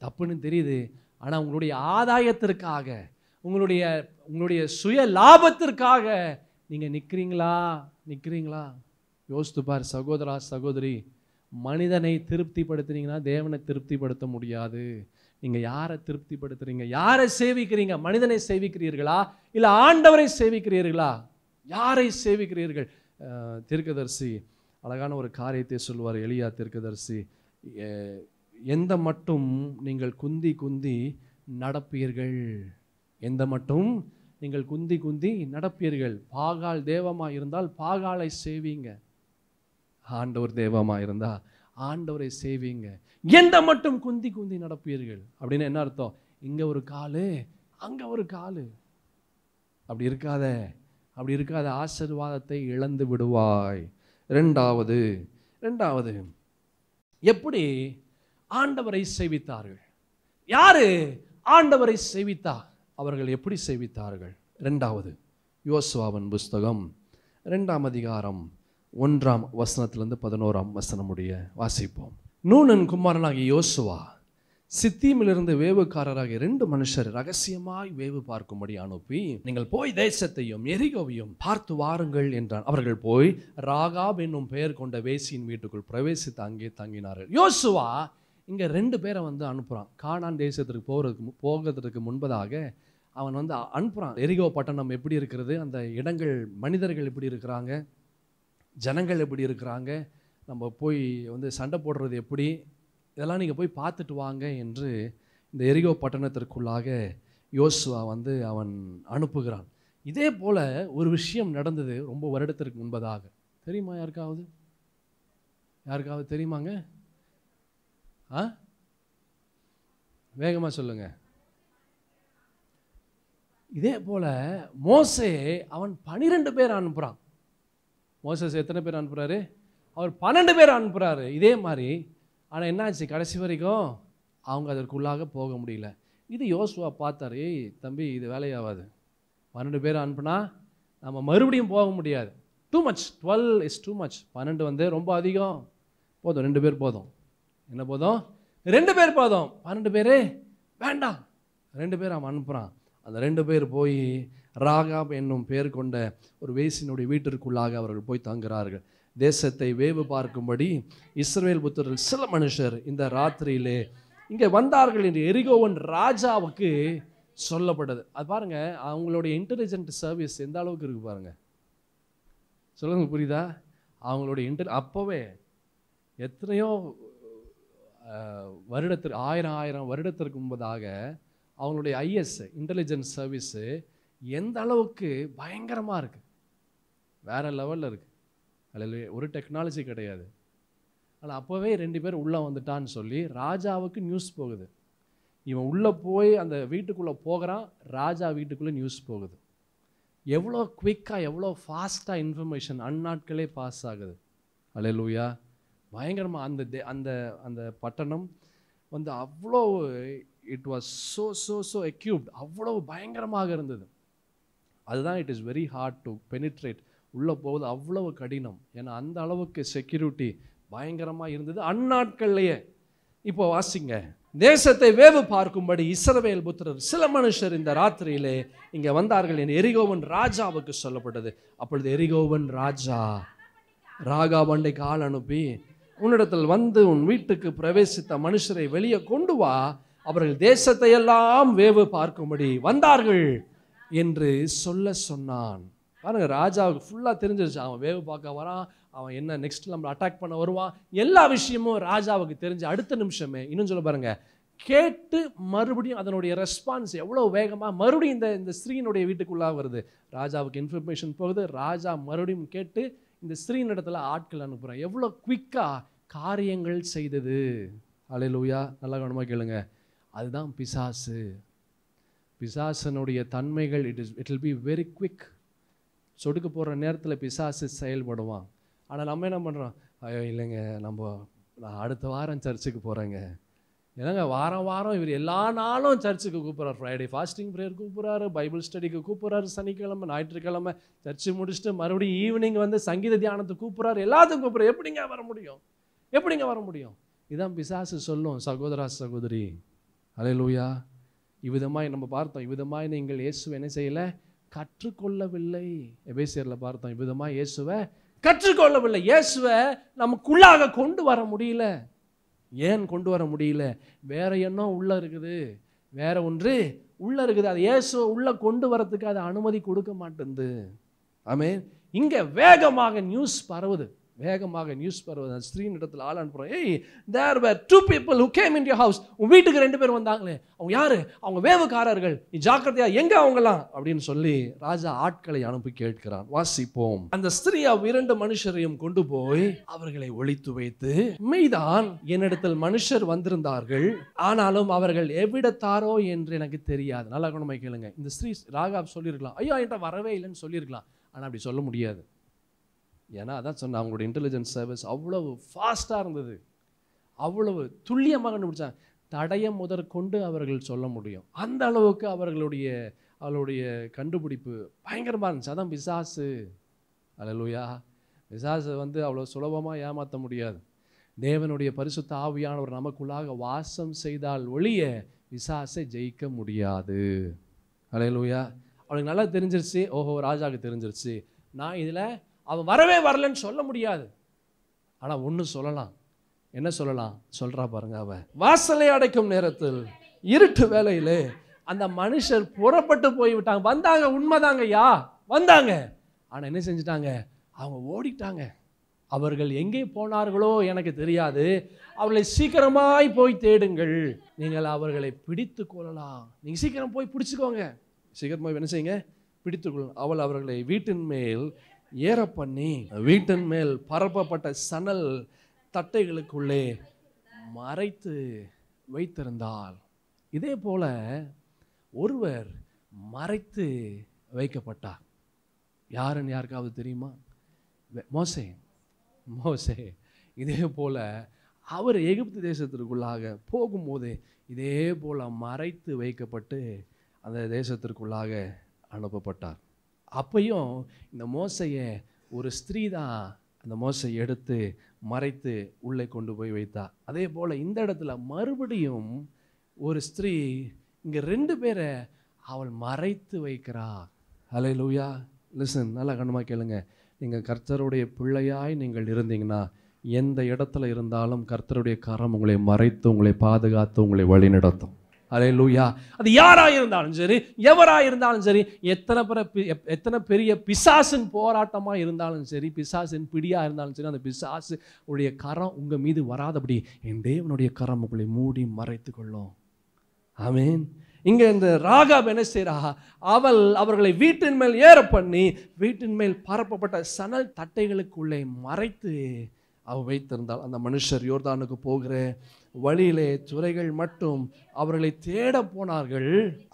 தப்புன்னு தெரியுது ஆனால் உங்களுடைய ஆதாயத்திற்காக உங்களுடைய உங்களுடைய சுய லாபத்திற்காக நீங்கள் நிற்கிறீங்களா நிற்கிறீங்களா யோசித்து பார் சகோதரா சகோதரி மனிதனை திருப்திப்படுத்துனீங்கன்னா தேவனை திருப்திப்படுத்த முடியாது நீங்கள் யாரை திருப்திப்படுத்துறீங்க யாரை சேவிக்கிறீங்க மனிதனை சேவிக்கிறீர்களா இல்லை ஆண்டவரை சேவிக்கிறீர்களா யாரை சேவிக்கிறீர்கள் தீர்க்கதர்சி அழகான ஒரு காரியத்தை சொல்வார் எளியா தீர்க்கதர்சி எந்த மட்டும் நீங்கள் குந்தி குந்தி நடப்பீர்கள் எந்த மட்டும் நீங்கள் குந்தி குந்தி நடப்பீர்கள் பாகால் தேவமாக இருந்தால் பாகாலை சேவிங்க ஆண்டவர் தேவமாக இருந்தால் ஆண்டவரை சேவிங்க எந்த மட்டும் குந்தி குந்தி நடப்பீர்கள் அப்படின்னு என்ன அர்த்தம் இங்கே ஒரு காலு அங்கே ஒரு காலு அப்படி இருக்காத அப்படி இருக்காத ஆசிர்வாதத்தை இழந்து விடுவாய் ரெண்டாவது ரெண்டாவது எப்படி ஆண்டவரை செய்வித்தார்கள் யாரு ஆண்டவரை செய்வித்தா அவர்கள் எப்படி செய்வித்தார்கள் ரெண்டாவது யோசுவாவின் புஸ்தகம் ரெண்டாம் அதிகாரம் ஒன்றாம் வசனத்திலிருந்து பதினோராம் வசனமுடைய வாசிப்போம் நூனன் குமாரனாகிய யோசுவா சித்தீமிலிருந்து வேவுக்காரராக இரண்டு மனுஷர் ரகசியமாய் வேவு பார்க்கும்படி அனுப்பி நீங்கள் போய் தேசத்தையும் எரிகோவையும் பார்த்து வாருங்கள் என்றான் அவர்கள் போய் ராகாப் என்னும் பெயர் கொண்ட வேசியின் வீட்டுக்குள் பிரவேசித்து அங்கே தங்கினார்கள் யோசுவா இங்கே ரெண்டு பேரை வந்து அனுப்புகிறான் காணான் தேசத்திற்கு போகிறதுக்கு போகிறதுக்கு முன்பதாக அவன் வந்து அனுப்புகிறான் எரிகோ பட்டணம் எப்படி இருக்கிறது அந்த இடங்கள் மனிதர்கள் எப்படி இருக்கிறாங்க ஜனங்கள் எப்படி இருக்கிறாங்க நம்ம போய் வந்து சண்டை போடுறது எப்படி இதெல்லாம் நீங்கள் போய் பார்த்துட்டு வாங்க என்று இந்த எரிகோ பட்டணத்திற்குள்ளாக யோசுவா வந்து அவன் அனுப்புகிறான் இதே போல் ஒரு விஷயம் நடந்தது ரொம்ப வருடத்திற்கு முன்பதாக தெரியுமா யாருக்காவது யாருக்காவது தெரியுமாங்க ஆ வேகமாக சொல்லுங்கள் இதே போல் மோசே அவன் பனிரெண்டு பேர் அனுப்புகிறான் மோசஸ் எத்தனை பேர் அனுப்புகிறாரு அவர் பன்னெண்டு பேர் அனுப்புகிறாரு இதே மாதிரி ஆனால் என்னாச்சு கடைசி வரைக்கும் அவங்க அதற்குள்ளாக போக முடியல இது யோசுவா பார்த்தாரு தம்பி இது வேலையாகாது பன்னெண்டு பேர் அனுப்புனா நம்ம மறுபடியும் போக முடியாது too much twelve is too much பன்னெண்டு வந்து ரொம்ப அதிகம் போதும் ரெண்டு பேர் போதும் என்ன போதும் ரெண்டு பேர் போதும் பன்னெண்டு பேர் வேண்டாம் ரெண்டு பேர் அவன் அனுப்புகிறான் அந்த ரெண்டு பேர் போய் ராகாப் என்னும் பேர் கொண்ட ஒரு வேசினுடைய வீட்டிற்குள்ளாக அவர்கள் போய் தங்குகிறார்கள் தேசத்தை வேவு பார்க்கும்படி இஸ்ரேல் புத்தரில் சில மனுஷர் இந்த ராத்திரியிலே இங்கே வந்தார்கள் என்று எரிகோவன் ராஜாவுக்கு சொல்லப்பட்டது அது பாருங்கள் அவங்களுடைய இன்டெலிஜென்ட் சர்வீஸ் எந்த அளவுக்கு இருக்கு பாருங்கள் சொல்லுங்கள் புரியுதா அவங்களுடைய இன்டர் அப்போவே எத்தனையோ வருடத்திற்கு ஆயிரம் ஆயிரம் வருடத்திற்கு முன்பதாக அவங்களுடைய ஐஎஸ் இன்டெலிஜென்ஸ் சர்வீஸு எந்த அளவுக்கு பயங்கரமாக இருக்குது வேறு லெவலில் இருக்குது அதில் ஒரு டெக்னாலஜி கிடையாது ஆனால் அப்போவே ரெண்டு பேர் உள்ளே வந்துட்டான்னு சொல்லி ராஜாவுக்கு நியூஸ் போகுது இவன் உள்ளே போய் அந்த வீட்டுக்குள்ளே போகிறான் ராஜா வீட்டுக்குள்ளே நியூஸ் போகுது எவ்வளோ குவிக்காக எவ்வளோ ஃபாஸ்ட்டாக இன்ஃபர்மேஷன் அந்நாட்களே பாஸ் ஆகுது அலையலூயா பயங்கரமாக அந்த தே அந்த அந்த பட்டணம் வந்து அவ்வளோ it was so so so equipped அவ்வளோ பயங்கரமாக இருந்தது அதுதான் it is very hard to penetrate உள்ளே போவது அவ்வளவு கடினம் ஏன்னா அந்த அளவுக்கு செக்யூரிட்டி பயங்கரமாக இருந்தது அந்நாட்கள்லேயே இப்போ வாசிங்க தேசத்தை வேவு பார்க்கும்படி இஸ்ரவேல் புத்திரர் சில மனுஷர் இந்த ராத்திரியிலே இங்கே வந்தார்கள் என் எரிகோவன் ராஜாவுக்கு சொல்லப்பட்டது அப்பொழுது எரிகோவன் ராஜா ராகா பண்டைக்கு ஆள் அனுப்பி உன்னிடத்தில் வந்து உன் வீட்டுக்கு பிரவேசித்த மனுஷரை வெளியே கொண்டு வா அவர்கள் தேசத்தை எல்லாம் வேவு பார்க்கும்படி வந்தார்கள் என்று சொல்ல சொன்னான் பாருங்கள் ராஜாவுக்கு ஃபுல்லாக தெரிஞ்சிருச்சு அவன் வேவு பார்க்க வரான் அவன் என்ன நெக்ஸ்ட் நம்மளை அட்டாக் பண்ண வருவான் எல்லா விஷயமும் ராஜாவுக்கு தெரிஞ்சு அடுத்த நிமிஷமே இன்னும் சொல்ல பாருங்க கேட்டு மறுபடியும் அதனுடைய ரெஸ்பான்ஸ் எவ்வளோ வேகமாக மறுபடியும் இந்த இந்த ஸ்ரீனுடைய வீட்டுக்குள்ளாக வருது ராஜாவுக்கு இன்ஃபர்மேஷன் போகுது ராஜா மறுபடியும் கேட்டு இந்த ஸ்ரீ இடத்துல ஆட்கள் அனுப்புகிறேன் எவ்வளோ குவிக்காக காரியங்கள் செய்தது லூயா நல்லா கவனமாக கேளுங்க அதுதான் பிசாசு பிசாசனுடைய தன்மைகள் it is it will be very quick சொடுக்க போகிற நேரத்தில் பிசாசு செயல்படுவான் ஆனால் நம்ம என்ன பண்ணுறோம் ஐயோ இல்லைங்க நம்ம நான் அடுத்த வாரம் சர்ச்சுக்கு போகிறேங்க ஏன்னாங்க வாரம் வாரம் இவர் எல்லா நாளும் சர்ச்சுக்கு கூப்பிட்றாரு ஃப்ரைடே ஃபாஸ்டிங் ப்ரேயர் கூப்பிட்றாரு பைபிள் ஸ்டடிக்கு கூப்பிட்றாரு சனிக்கிழமை ஞாயிற்றுக்கிழமை சர்ச்சு முடிச்சுட்டு மறுபடியும் ஈவினிங் வந்து சங்கீத தியானத்தை கூப்பிட்றாரு எல்லாத்துக்கும் கூப்பிட்றாரு எப்படிங்க வர முடியும் எப்படிங்க வர முடியும் இதான் பிசாசு சொல்லும் சகோதரா சகோதரி அலே லூயா இவ்விதமாய் நம்ம பார்த்தோம் இவ்விதமாய் நீங்கள் இயேசுவை என்ன செய்யலை கற்றுக்கொள்ளவில்லை எபேசியரில் பார்த்தோம் இவ்விதமாக இயேசுவை கற்றுக்கொள்ளவில்லை இயேசுவை நமக்குள்ளாக கொண்டு வர முடியல ஏன் கொண்டு வர முடியல வேற என்ன உள்ளே இருக்குது வேற ஒன்று உள்ளே இருக்குது அது ஏசு உள்ளே கொண்டு வரத்துக்கு அது அனுமதி கொடுக்க மாட்டேங்குது ஆமே இங்கே வேகமாக நியூஸ் பரவுது வேகமாக நியூஸ் பரவது அந்த ஸ்திரீன் இடத்துல ஆள் அனுப்புகிறோம் ஏய் there were two people who came in you house உன் வீட்டுக்கு ரெண்டு பேர் வந்தாங்களே அவங்க யார் அவங்க வேவக்காரர்கள் நீ ஜாக்கிரதையா எங்கே அவங்களாம் அப்படின்னு சொல்லி ராஜா ஆட்களை அனுப்பி கேட்கிறான் வாசிப்போம் அந்த ஸ்திரீ இரண்டு மனுஷரையும் கொண்டு போய் அவர்களை ஒழித்து வைத்து மெய்தான் என்னிடத்தில் மனுஷர் வந்திருந்தார்கள் ஆனாலும் அவர்கள் எவ்விடத்தாரோ என்று எனக்கு தெரியாது நல்லா குணமாக கேளுங்க இந்த ஸ்ரீ ராகா சொல்லியிருக்கலாம் ஐயா என்கிட்ட வரவே இல்லைன்னு சொல்லியிருக்கலாம் ஆனால் அப்படி சொல்ல முடியாது ஏன்னா அதான் சொன்னேன் அவங்களோட இன்டெலிஜென்ஸ் சர்வீஸ் அவ்வளவு ஃபாஸ்ட்டாக இருந்தது அவ்வளவு துல்லியமாக கண்டுபிடிச்சாங்க தடயம் முதற்கொண்டு அவர்கள் சொல்ல முடியும் அந்த அளவுக்கு அவர்களுடைய அவளுடைய கண்டுபிடிப்பு பயங்கரமாக இருந்துச்சு அதான் விசாசு அலலுயா விசாசு வந்து அவ்வளோ சுலபமாக ஏமாற்ற முடியாது தேவனுடைய பரிசுத்த ஆவியானவர் நமக்குள்ளாக வாசம் செய்தால் ஒழிய விசாசை ஜெயிக்க முடியாது அலையலூயா அவனுக்கு நல்லா தெரிஞ்சிருச்சு ஓஹோ ராஜாவுக்கு தெரிஞ்சிருச்சு நான் இதில் அவன் வரவே வரலன்னு சொல்ல முடியாது ஆனால் ஒன்று சொல்லலாம் என்ன சொல்லலாம் சொல்கிறா பாருங்க அவன் வாசலை அடைக்கும் நேரத்தில் இருட்டு வேலையிலே அந்த மனுஷர் புறப்பட்டு போய்விட்டாங்க வந்தாங்க உண்மைதாங்க யா வந்தாங்க ஆனால் என்ன செஞ்சிட்டாங்க அவங்க ஓடிட்டாங்க அவர்கள் எங்கே போனார்களோ எனக்கு தெரியாது அவர்களை சீக்கிரமாய் போய் தேடுங்கள் நீங்கள் அவர்களை பிடித்து கொள்ளலாம் நீங்கள் சீக்கிரம் போய் பிடிச்சிக்கோங்க சீக்கிரமாக என்ன செய்யுங்க பிடித்து கொள்ளலாம் அவள் அவர்களை வீட்டின் மேல் ஏற பண்ணி வீட்டின் மேல் பரப்பப்பட்ட சணல் தட்டைகளுக்குள்ளே மறைத்து வைத்திருந்தால் இதே போல ஒருவர் மறைத்து வைக்கப்பட்டார் யாருன்னு யாருக்காவது தெரியுமா மோசே மோசே இதே போல் அவர் எகிப்து தேசத்திற்குள்ளாக போகும்போது இதே போல மறைத்து வைக்கப்பட்டு அந்த தேசத்திற்குள்ளாக அனுப்பப்பட்டார் அப்பையும் இந்த மோசையை ஒரு ஸ்திரீ தான் அந்த மோசையை எடுத்து மறைத்து உள்ளே கொண்டு போய் வைத்தா அதே போல் இந்த இடத்துல மறுபடியும் ஒரு ஸ்திரீ இங்கே ரெண்டு பேரை அவள் மறைத்து வைக்கிறா அலை லூயா லிசன் நல்லா கண்ணுமாக கேளுங்க நீங்கள் கர்த்தருடைய பிள்ளையாய் நீங்கள் இருந்தீங்கன்னா எந்த இடத்துல இருந்தாலும் கர்த்தருடைய கரம் உங்களை மறைத்து உங்களை பாதுகாத்து உங்களை வழிநடத்தும் அலே லூயா அது யாராக இருந்தாலும் சரி எவராக இருந்தாலும் சரி எத்தனை பிற எத்தனை பெரிய பிசாசின் போராட்டமாக இருந்தாலும் சரி பிசாசின் பிடியாக இருந்தாலும் சரி அந்த பிசாசு உடைய கரம் உங்கள் மீது வராதபடி என் தேவனுடைய கரம் உங்களை மூடி மறைத்து கொள்ளும் ஆமீன் இங்கே இந்த ராகா என்ன அவள் அவர்களை வீட்டின் மேல் ஏற பண்ணி வீட்டின் மேல் பரப்பப்பட்ட சணல் தட்டைகளுக்குள்ளே மறைத்து அவள் வைத்திருந்தாள் அந்த மனுஷர் யோர்தானுக்கு போகிற வழியிலே துறைகள் மட்டும் அவர்களை தேட போனார்கள்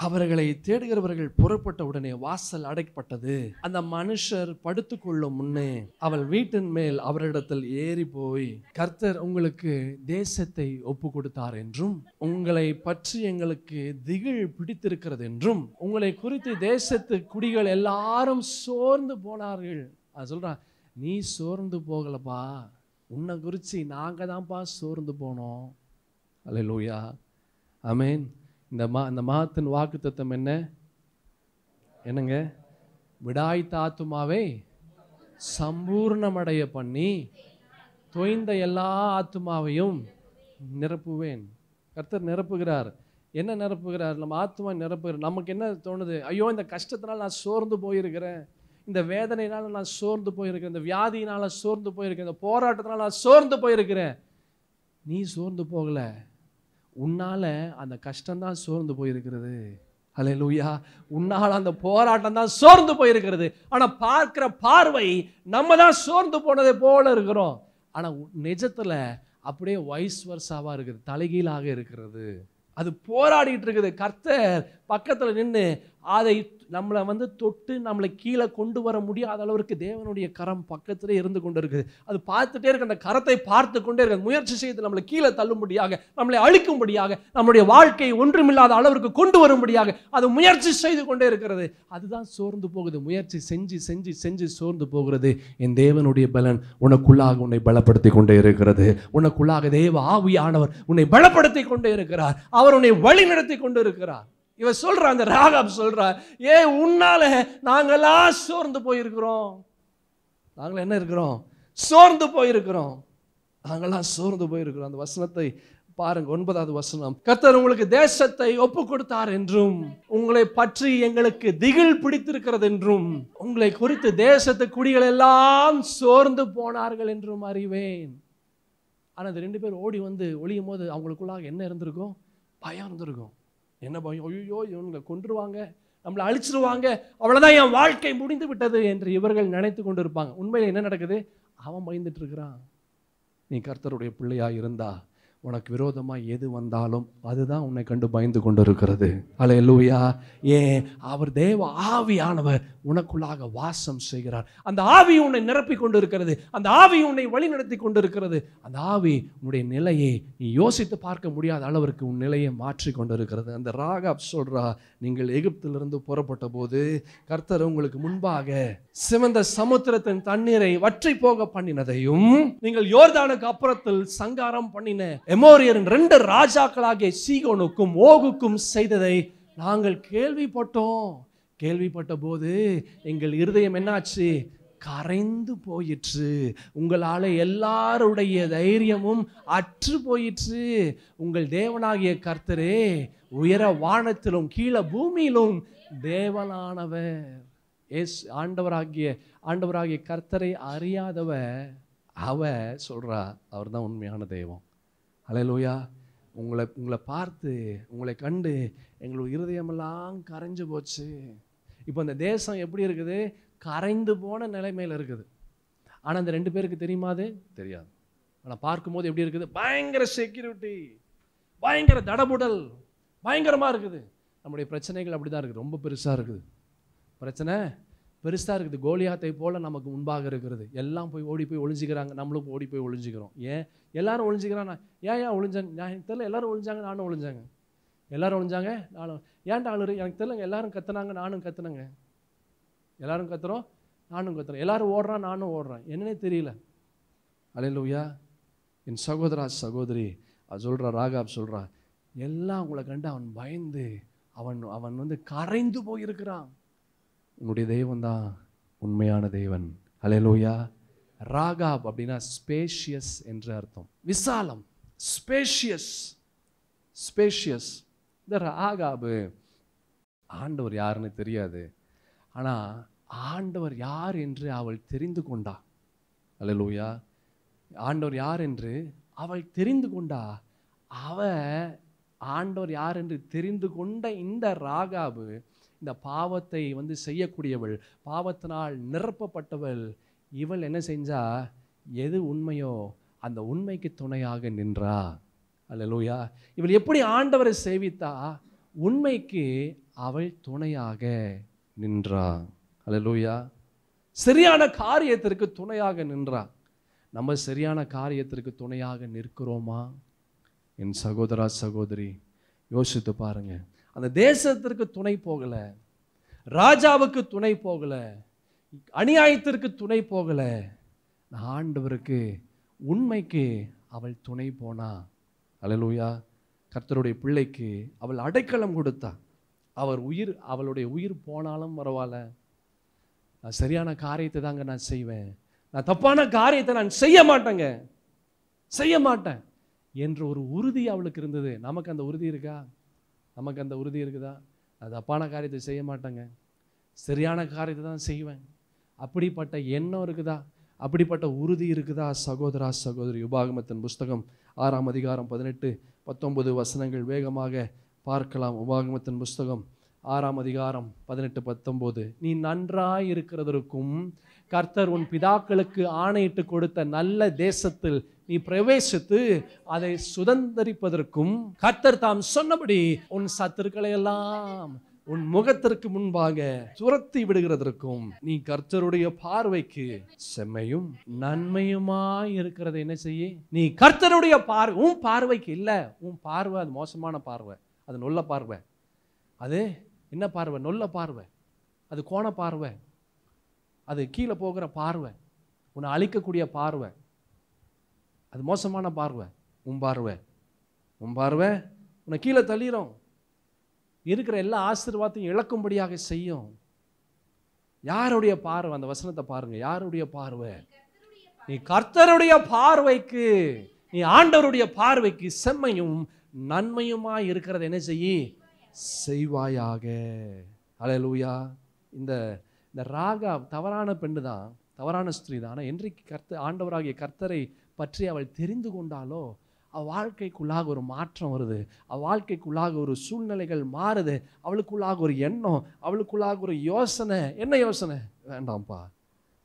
அவர்களை தேடுகிறவர்கள் புறப்பட்ட உடனே வாசல் அடைக்கப்பட்டது அந்த மனுஷர் படுத்துக்கொள்ளும் முன்னே அவள் வீட்டின் மேல் அவரிடத்தில் ஏறி போய் கர்த்தர் உங்களுக்கு தேசத்தை ஒப்பு கொடுத்தார் என்றும் உங்களை பற்றி எங்களுக்கு திகிழ் பிடித்திருக்கிறது என்றும் உங்களை குறித்து தேசத்து குடிகள் எல்லாரும் சோர்ந்து போனார்கள் அது சொல்றான் நீ சோர்ந்து போகலப்பா உன்னை குறித்து நாங்கள் தான்ப்பா சோர்ந்து போனோம் அல்ல லூயா அமேன் இந்த மா இந்த மாத்தின் வாக்கு தத்துவம் என்ன என்னங்க விடாய் தாத்துமாவை சம்பூர்ணமடைய பண்ணி தொய்ந்த எல்லா ஆத்மாவையும் நிரப்புவேன் கர்த்தர் நிரப்புகிறார் என்ன நிரப்புகிறார் நம்ம ஆத்மா நிரப்புகிறார் நமக்கு என்ன தோணுது ஐயோ இந்த கஷ்டத்தினால் நான் சோர்ந்து போயிருக்கிறேன் இந்த வேதனையினால் நான் சோர்ந்து போயிருக்கிறேன் இந்த வியாதியினால் சோர்ந்து போயிருக்கேன் இந்த போராட்டத்தினால் நான் சோர்ந்து போயிருக்கிறேன் நீ சோர்ந்து போகலை உன்னால் அந்த கஷ்டம்தான் சோர்ந்து போயிருக்கிறது அலே லூயா உன்னால் அந்த போராட்டம் தான் சோர்ந்து போயிருக்கிறது ஆனால் பார்க்குற பார்வை நம்ம தான் சோர்ந்து போனதை போல இருக்கிறோம் ஆனால் நிஜத்தில் அப்படியே வயஸ் வருஷாவாக இருக்குது தலைகீழாக இருக்கிறது அது போராடிட்டு இருக்குது கர்த்தர் பக்கத்தில் நின்று அதை நம்மளை வந்து தொட்டு நம்மளை கீழே கொண்டு வர முடியாத அளவிற்கு தேவனுடைய கரம் பக்கத்திலே இருந்து கொண்டு இருக்குது அது பார்த்துட்டே இருக்க அந்த கரத்தை பார்த்து கொண்டே இருக்க முயற்சி செய்து நம்மளை கீழே தள்ளும்படியாக நம்மளை அழிக்கும்படியாக நம்முடைய வாழ்க்கையை ஒன்றுமில்லாத அளவிற்கு கொண்டு வரும்படியாக அது முயற்சி செய்து கொண்டே இருக்கிறது அதுதான் சோர்ந்து போகுது முயற்சி செஞ்சு செஞ்சு செஞ்சு சோர்ந்து போகிறது என் தேவனுடைய பலன் உனக்குள்ளாக உன்னை பலப்படுத்தி கொண்டே இருக்கிறது உனக்குள்ளாக தேவ ஆவியானவர் உன்னை பலப்படுத்தி கொண்டே இருக்கிறார் அவர் உன்னை வழி நடத்தி கொண்டு இருக்கிறார் இவன் சொல்கிறான் அந்த ராகாப் சொல்கிறா ஏ உன்னால் நாங்களா சோர்ந்து போயிருக்கிறோம் நாங்கள் என்ன இருக்கிறோம் சோர்ந்து போயிருக்கிறோம் நாங்களாம் சோர்ந்து போயிருக்கிறோம் அந்த வசனத்தை பாருங்க ஒன்பதாவது வசனம் கர்த்தர் உங்களுக்கு தேசத்தை ஒப்பு கொடுத்தார் என்றும் உங்களை பற்றி எங்களுக்கு திகில் பிடித்திருக்கிறது என்றும் உங்களை குறித்து தேசத்து குடிகள் எல்லாம் சோர்ந்து போனார்கள் என்றும் அறிவேன் ஆனால் இந்த ரெண்டு பேர் ஓடி வந்து ஒழியும் போது அவங்களுக்குள்ளாக என்ன இருந்திருக்கும் பயம் இருந்திருக்கும் என்ன பயம் ஐயோ இவங்களை கொன்றுவாங்க நம்மளை அழிச்சிருவாங்க அவ்வளோதான் என் வாழ்க்கை முடிந்து விட்டது என்று இவர்கள் நினைத்து கொண்டு இருப்பாங்க உண்மையில் என்ன நடக்குது அவன் பயந்துட்டு இருக்கிறான் நீ கர்த்தருடைய பிள்ளையாக இருந்தா உனக்கு விரோதமாக எது வந்தாலும் அதுதான் உன்னை கண்டு பயந்து கொண்டு இருக்கிறது அல லூயா ஏன் அவர் தேவ ஆவியானவர் உனக்குள்ளாக வாசம் செய்கிறார் அந்த ஆவி உன்னை நிரப்பி கொண்டு இருக்கிறது அந்த ஆவி உன்னை வழிநடத்தி கொண்டு இருக்கிறது அந்த ஆவி உன்னுடைய நிலையை நீ யோசித்து பார்க்க முடியாத அளவிற்கு உன் நிலையை மாற்றி கொண்டு இருக்கிறது அந்த ராகா சொல்கிறா நீங்கள் எகிப்திலிருந்து புறப்பட்ட போது கர்த்தர் உங்களுக்கு முன்பாக சிவந்த சமுத்திரத்தின் தண்ணீரை வற்றி போக பண்ணினதையும் நீங்கள் யோர்தானுக்கு அப்புறத்தில் சங்காரம் பண்ணின எமோரியரின் ரெண்டு ராஜாக்களாகிய சீகோனுக்கும் ஓகுக்கும் செய்ததை நாங்கள் கேள்விப்பட்டோம் கேள்விப்பட்ட போது எங்கள் இருதயம் என்னாச்சு கரைந்து போயிற்று உங்களால் எல்லாருடைய தைரியமும் அற்று போயிற்று உங்கள் தேவனாகிய கர்த்தரே உயர வானத்திலும் கீழே பூமியிலும் தேவனானவர் எஸ் ஆண்டவராகிய ஆண்டவராகிய கர்த்தரை அறியாதவ அவ சொல்றா அவர் தான் உண்மையான தெய்வம் அலையலோயா உங்களை உங்களை பார்த்து உங்களை கண்டு எங்களுடைய இருதயமெல்லாம் கரைஞ்சு போச்சு இப்போ அந்த தேசம் எப்படி இருக்குது கரைந்து போன நிலைமையில் இருக்குது ஆனால் அந்த ரெண்டு பேருக்கு தெரியுமாது தெரியாது ஆனால் பார்க்கும்போது எப்படி இருக்குது பயங்கர செக்யூரிட்டி பயங்கர தடபுடல் பயங்கரமாக இருக்குது நம்முடைய பிரச்சனைகள் அப்படி தான் இருக்குது ரொம்ப பெருசாக இருக்குது பிரச்சனை பெருசாக இருக்குது கோலியாத்தை போல் நமக்கு முன்பாக இருக்கிறது எல்லாம் போய் ஓடி போய் ஒழிஞ்சிக்கிறாங்க நம்மளும் ஓடி போய் ஒழிஞ்சிக்கிறோம் ஏன் எல்லாரும் ஒழிஞ்சிக்கிறான் நான் ஏன் ஏன் ஒழிஞ்சாங்க நான் எனக்கு தெரில எல்லாரும் ஒழிஞ்சாங்க நானும் ஒழிஞ்சாங்க எல்லாரும் ஒழிஞ்சாங்க நானும் ஏன் டாலர் எனக்கு தெரியல எல்லாரும் கத்துனாங்க நானும் கத்துனங்க எல்லாரும் கத்துறோம் நானும் கத்துறேன் எல்லாரும் ஓடுறான் நானும் ஓடுறேன் என்னன்னே தெரியல அலையிலூயா என் சகோதரா சகோதரி அது சொல்கிறா ராகாப் சொல்கிறான் எல்லாம் உங்களை கண்டு அவன் பயந்து அவன் அவன் வந்து கரைந்து போயிருக்கிறான் உன்னுடைய தெய்வம் தான் உண்மையான தெய்வன் அலையலோயா ராகாப் அப்படின்னா ஸ்பேஷியஸ் என்று அர்த்தம் விசாலம் ஸ்பேஷியஸ் ஸ்பேஷியஸ் இந்த ராகாபு ஆண்டவர் யாருன்னு தெரியாது ஆனால் ஆண்டவர் யார் என்று அவள் தெரிந்து கொண்டா அலலூயா ஆண்டவர் யார் என்று அவள் தெரிந்து கொண்டா அவ ஆண்டவர் யார் என்று தெரிந்து கொண்ட இந்த ராகாபு இந்த பாவத்தை வந்து செய்யக்கூடியவள் பாவத்தினால் நிரப்பப்பட்டவள் இவள் என்ன செஞ்சா எது உண்மையோ அந்த உண்மைக்கு துணையாக நின்றா அல்ல லூயா இவள் எப்படி ஆண்டவரை சேவித்தா உண்மைக்கு அவள் துணையாக நின்றா அல்ல லூயா சரியான காரியத்திற்கு துணையாக நின்றா நம்ம சரியான காரியத்திற்கு துணையாக நிற்கிறோமா என் சகோதரா சகோதரி யோசித்து பாருங்கள் அந்த தேசத்திற்கு துணை போகலை ராஜாவுக்கு துணை போகலை அநியாயத்திற்கு துணை போகலை ஆண்டவருக்கு உண்மைக்கு அவள் துணை போனா அலலூயா கர்த்தருடைய பிள்ளைக்கு அவள் அடைக்கலம் கொடுத்தா அவர் உயிர் அவளுடைய உயிர் போனாலும் பரவாயில்ல நான் சரியான காரியத்தை தாங்க நான் செய்வேன் நான் தப்பான காரியத்தை நான் செய்ய மாட்டேங்க செய்ய மாட்டேன் என்ற ஒரு உறுதி அவளுக்கு இருந்தது நமக்கு அந்த உறுதி இருக்கா நமக்கு அந்த உறுதி இருக்குதா நான் தப்பான காரியத்தை செய்ய மாட்டேங்க சரியான காரியத்தை தான் செய்வேன் அப்படிப்பட்ட எண்ணம் இருக்குதா அப்படிப்பட்ட உறுதி இருக்குதா சகோதரா சகோதரி உபாகமத்தின் புஸ்தகம் ஆறாம் அதிகாரம் பதினெட்டு பத்தொன்பது வசனங்கள் வேகமாக பார்க்கலாம் உபாகமத்தின் புஸ்தகம் ஆறாம் அதிகாரம் பதினெட்டு பத்தொம்போது நீ நன்றாய் இருக்கிறதற்கும் கர்த்தர் உன் பிதாக்களுக்கு ஆணையிட்டு கொடுத்த நல்ல தேசத்தில் நீ பிரவேசித்து அதை சுதந்திரிப்பதற்கும் கர்த்தர் தாம் சொன்னபடி உன் சத்துருக்களை எல்லாம் உன் முகத்திற்கு முன்பாக துரத்தி விடுகிறதற்கும் நீ கர்த்தருடைய பார்வைக்கு செம்மையும் நன்மையுமாய் இருக்கிறத என்ன செய்ய நீ கர்த்தருடைய பார்வை உன் பார்வைக்கு இல்லை உன் பார்வை அது மோசமான பார்வை அது நொல்ல பார்வை அது என்ன பார்வை நொல்ல பார்வை அது கோண பார்வை அது கீழே போகிற பார்வை உன்னை அழிக்கக்கூடிய பார்வை அது மோசமான பார்வை உன் பார்வை உன் பார்வை உன்னை கீழே தள்ளிடும் இருக்கிற எல்லா ஆசீர்வாதத்தையும் இழக்கும்படியாக செய்யும் யாருடைய பார்வை அந்த வசனத்தை பாருங்க யாருடைய பார்வை நீ கர்த்தருடைய பார்வைக்கு நீ ஆண்டவருடைய பார்வைக்கு செம்மையும் நன்மையுமா இருக்கிறத என்ன செய்ய செய்வாயாக அலையலூயா இந்த இந்த ராகா தவறான பெண்ணு தான் தவறான ஸ்திரீ தான் ஆனால் என்றைக்கு கர்த்த ஆண்டவராகிய கர்த்தரை பற்றி அவள் தெரிந்து கொண்டாலோ அவள் வாழ்க்கைக்குள்ளாக ஒரு மாற்றம் வருது அவள் வாழ்க்கைக்குள்ளாக ஒரு சூழ்நிலைகள் மாறுது அவளுக்குள்ளாக ஒரு எண்ணம் அவளுக்குள்ளாக ஒரு யோசனை என்ன யோசனை வேண்டாம்ப்பா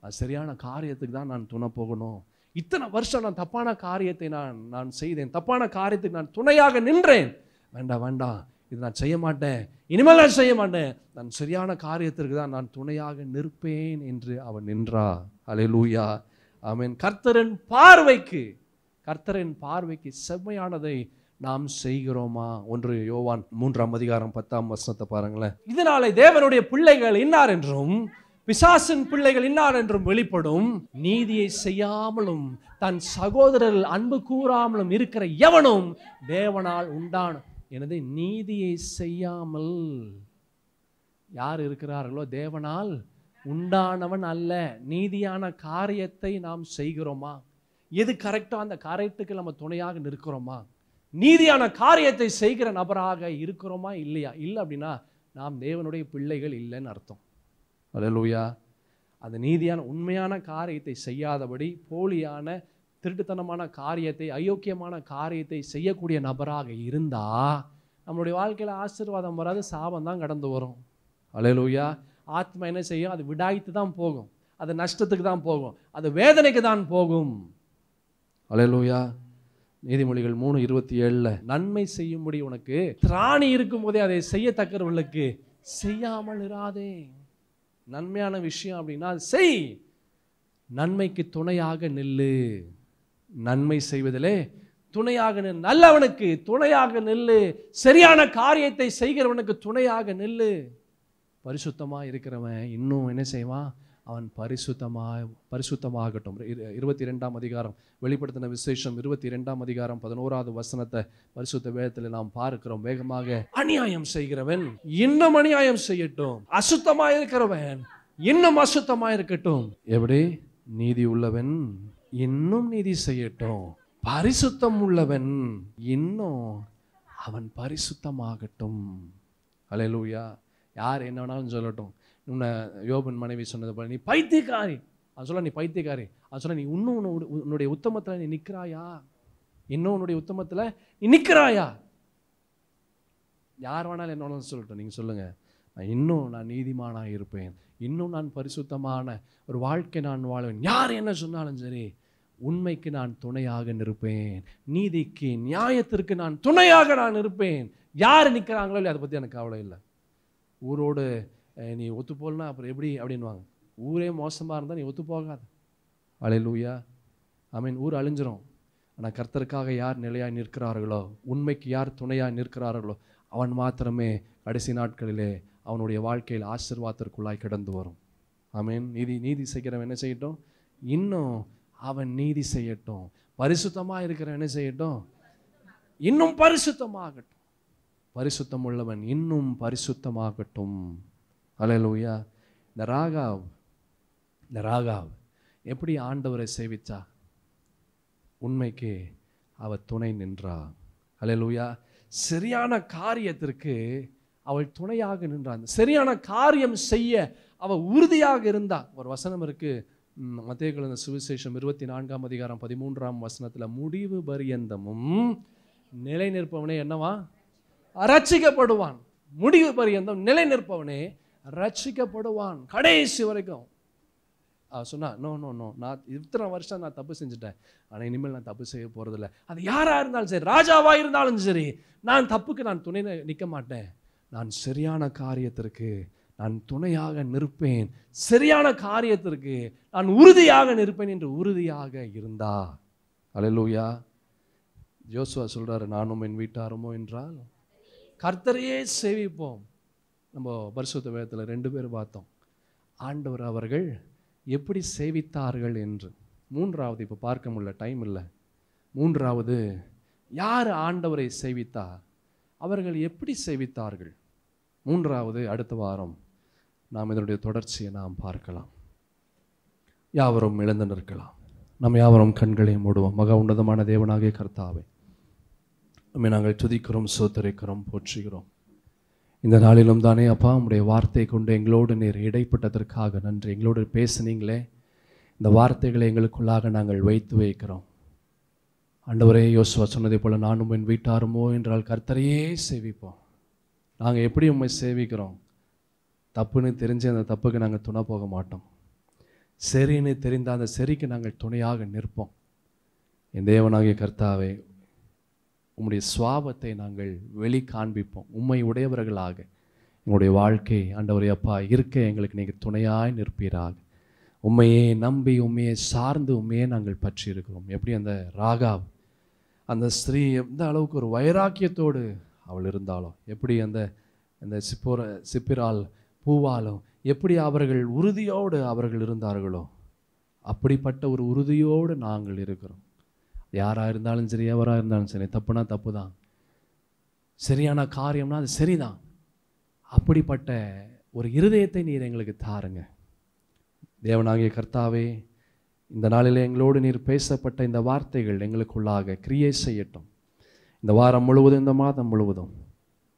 அது சரியான காரியத்துக்கு தான் நான் துணை போகணும் இத்தனை வருஷம் நான் தப்பான காரியத்தை நான் நான் செய்தேன் தப்பான காரியத்துக்கு நான் துணையாக நின்றேன் வேண்டாம் வேண்டாம் இது நான் செய்ய மாட்டேன் இனிமேல் நான் செய்ய மாட்டேன் நான் சரியான காரியத்திற்கு தான் நான் துணையாக நிற்பேன் என்று அவன் நின்றா அலே லூயா ஆமீன் கர்த்தரின் பார்வைக்கு கர்த்தரின் பார்வைக்கு செம்மையானதை நாம் செய்கிறோமா ஒன்று யோவான் மூன்றாம் அதிகாரம் பத்தாம் வருஷத்தை பாருங்களேன் இதனாலே தேவனுடைய பிள்ளைகள் இன்னார் என்றும் பிசாசின் பிள்ளைகள் இன்னார் என்றும் வெளிப்படும் நீதியை செய்யாமலும் தன் சகோதரர்கள் அன்பு கூறாமலும் இருக்கிற எவனும் தேவனால் உண்டான எனது நீதியை செய்யாமல் யார் இருக்கிறார்களோ தேவனால் உண்டானவன் அல்ல நீதியான காரியத்தை நாம் செய்கிறோமா எது கரெக்டோ அந்த காரியத்துக்கு நம்ம துணையாக நிற்கிறோமா நீதியான காரியத்தை செய்கிற நபராக இருக்கிறோமா இல்லையா இல்லை அப்படின்னா நாம் தேவனுடைய பிள்ளைகள் இல்லைன்னு அர்த்தம் லூயா அந்த நீதியான உண்மையான காரியத்தை செய்யாதபடி போலியான திருட்டுத்தனமான காரியத்தை அயோக்கியமான காரியத்தை செய்யக்கூடிய நபராக இருந்தால் நம்மளுடைய வாழ்க்கையில் ஆசீர்வாதம் வராது சாபம் தான் கடந்து வரும் அலையலூயா ஆத்மா என்ன செய்யும் அது விடாய்த்து தான் போகும் அது நஷ்டத்துக்கு தான் போகும் அது வேதனைக்கு தான் போகும் அலையலூயா நீதிமொழிகள் மூணு இருபத்தி ஏழில் நன்மை செய்யும்படி உனக்கு திராணி இருக்கும்போதே அதை செய்யத்தக்கவர்களுக்கு செய்யாமல் இராதே நன்மையான விஷயம் அப்படின்னா அது செய் நன்மைக்கு துணையாக நில்லு நன்மை செய்வதிலே துணையாக நில் நல்லவனுக்கு துணையாக நில்லு சரியான காரியத்தை செய்கிறவனுக்கு துணையாக நில்லு பரிசுத்தமாக இருக்கிறவன் இன்னும் என்ன செய்வான் அவன் பரிசுத்தமாக பரிசுத்தமாகட்டும் இருபத்தி ரெண்டாம் அதிகாரம் வெளிப்படுத்தின விசேஷம் இருபத்தி ரெண்டாம் அதிகாரம் பதினோராவது வசனத்தை பரிசுத்த வேதத்தில் நாம் பார்க்கிறோம் வேகமாக அநியாயம் செய்கிறவன் இன்னும் அநியாயம் செய்யட்டும் அசுத்தமாக இருக்கிறவன் இன்னும் அசுத்தமாக இருக்கட்டும் எப்படி நீதி உள்ளவன் இன்னும் நீதி செய்யட்டும் பரிசுத்தம் உள்ளவன் இன்னும் அவன் பரிசுத்தமாகட்டும் அலையலூயா யார் என்ன வேணாலும் சொல்லட்டும் உன்னை யோபன் மனைவி சொன்னது போல நீ பைத்தியக்காரி அது சொல்ல நீ பைத்தியக்காரி அது சொல்ல நீ இன்னும் உன்னுடைய உத்தமத்தில் நீ நிற்கிறாயா இன்னும் உன்னுடைய உத்தமத்தில் நீ நிற்கிறாயா யார் வேணாலும் என்ன வேணாலும் சொல்லட்டும் நீங்கள் சொல்லுங்கள் நான் இன்னும் நான் நீதிமானாக இருப்பேன் இன்னும் நான் பரிசுத்தமான ஒரு வாழ்க்கை நான் வாழ்வேன் யார் என்ன சொன்னாலும் சரி உண்மைக்கு நான் துணையாக நிற்பேன் நீதிக்கு நியாயத்திற்கு நான் துணையாக நான் இருப்பேன் யார் நிற்கிறாங்களோ இல்லை அதை பற்றி எனக்கு கவலை இல்லை ஊரோடு நீ ஒத்துப்போகலனா அப்புறம் எப்படி அப்படின்வாங்க ஊரே மோசமாக இருந்தால் நீ ஒத்துப்போகாத அலை லூயா ஐ மீன் ஊர் அழிஞ்சிரும் ஆனால் கர்த்தருக்காக யார் நிலையாக நிற்கிறார்களோ உண்மைக்கு யார் துணையாக நிற்கிறார்களோ அவன் மாத்திரமே கடைசி நாட்களிலே அவனுடைய வாழ்க்கையில் ஆசிர்வாதத்திற்குள்ளாய் கிடந்து வரும் மீன் நீதி நீதி செய்கிறவன் என்ன செய்யட்டும் இன்னும் அவன் நீதி செய்யட்டும் பரிசுத்தமாக இருக்கிறவன் என்ன செய்யட்டும் இன்னும் பரிசுத்தமாகட்டும் பரிசுத்தம் உள்ளவன் இன்னும் பரிசுத்தமாகட்டும் அலையலூயா இந்த ராகாவ் இந்த ராகாவ் எப்படி ஆண்டவரை சேவித்தா உண்மைக்கு அவள் துணை நின்றா அலையலூயா சரியான காரியத்திற்கு அவள் துணையாக நின்றான் சரியான காரியம் செய்ய அவள் உறுதியாக இருந்தாள் ஒரு வசனம் இருக்குது மத்திய கலந்த சுவிசேஷம் இருபத்தி நான்காம் அதிகாரம் பதிமூன்றாம் வசனத்தில் முடிவு பரியந்தமும் நிலை நிற்பவனே என்னவா ரட்சிக்கப்படுவான் முடிவு பரியந்தம் நிலை நிற்பவனே ரட்சிக்கப்படுவான் கடைசி வரைக்கும் சொன்னா நோ நோ நோ நான் இத்தனை வருஷம் நான் தப்பு செஞ்சுட்டேன் ஆனால் இனிமேல் நான் தப்பு செய்ய போகிறதில்ல அது யாராக இருந்தாலும் சரி ராஜாவாக இருந்தாலும் சரி நான் தப்புக்கு நான் துணை நிற்க மாட்டேன் நான் சரியான காரியத்திற்கு நான் துணையாக நிற்பேன் சரியான காரியத்திற்கு நான் உறுதியாக நிற்பேன் என்று உறுதியாக இருந்தா அலலூயா ஜோசுவா சொல்கிறாரு நானும் என் வீட்டாருமோ என்றால் கர்த்தரையே சேவிப்போம் நம்ம பரிசுத்த வேதத்தில் ரெண்டு பேர் பார்த்தோம் ஆண்டவர் அவர்கள் எப்படி சேவித்தார்கள் என்று மூன்றாவது இப்போ பார்க்க முடியல டைம் இல்லை மூன்றாவது யார் ஆண்டவரை சேவித்தா அவர்கள் எப்படி சேவித்தார்கள் மூன்றாவது அடுத்த வாரம் நாம் இதனுடைய தொடர்ச்சியை நாம் பார்க்கலாம் யாவரும் எழுந்து நிற்கலாம் நாம் யாவரும் கண்களை மூடுவோம் மக உன்னதமான தேவனாகிய கர்த்தாவை உண்மை நாங்கள் துதிக்கிறோம் சோத்தரைக்கிறோம் போற்றுகிறோம் இந்த நாளிலும் தானே அப்பா உங்களுடைய வார்த்தை கொண்டு எங்களோடு நீர் இடைப்பட்டதற்காக நன்றி எங்களோடு பேசுனீங்களே இந்த வார்த்தைகளை எங்களுக்குள்ளாக நாங்கள் வைத்து வைக்கிறோம் அண்டவரே யோசுவா சொன்னதை போல் நானும் என் வீட்டாருமோ என்றால் கர்த்தரையே சேவிப்போம் நாங்கள் எப்படி உண்மை சேவிக்கிறோம் தப்புன்னு தெரிஞ்சு அந்த தப்புக்கு நாங்கள் துணை போக மாட்டோம் சரின்னு தெரிந்த அந்த சரிக்கு நாங்கள் துணையாக நிற்போம் என் தேவனாகிய கர்த்தாவே உம்முடைய சுவாபத்தை நாங்கள் வெளி காண்பிப்போம் உண்மை உடையவர்களாக எங்களுடைய வாழ்க்கை ஆண்டவரே அப்பா இருக்க எங்களுக்கு நீங்கள் துணையாய் நிற்பீராக உண்மையே நம்பி உண்மையை சார்ந்து உண்மையே நாங்கள் பற்றி இருக்கிறோம் எப்படி அந்த ராகாவ் அந்த ஸ்திரீ எந்த அளவுக்கு ஒரு வைராக்கியத்தோடு அவள் இருந்தாலும் எப்படி அந்த அந்த சிப்போர சிப்பிரால் பூவாலும் எப்படி அவர்கள் உறுதியோடு அவர்கள் இருந்தார்களோ அப்படிப்பட்ட ஒரு உறுதியோடு நாங்கள் இருக்கிறோம் யாராக இருந்தாலும் சரி எவராக இருந்தாலும் சரி தப்புனா தப்பு தான் சரியான காரியம்னா அது சரிதான் அப்படிப்பட்ட ஒரு இருதயத்தை நீர் எங்களுக்கு தாருங்க தேவனாகிய கர்த்தாவே இந்த நாளில் எங்களோடு நீர் பேசப்பட்ட இந்த வார்த்தைகள் எங்களுக்குள்ளாக கிரியை செய்யட்டும் இந்த வாரம் முழுவதும் இந்த மாதம் முழுவதும்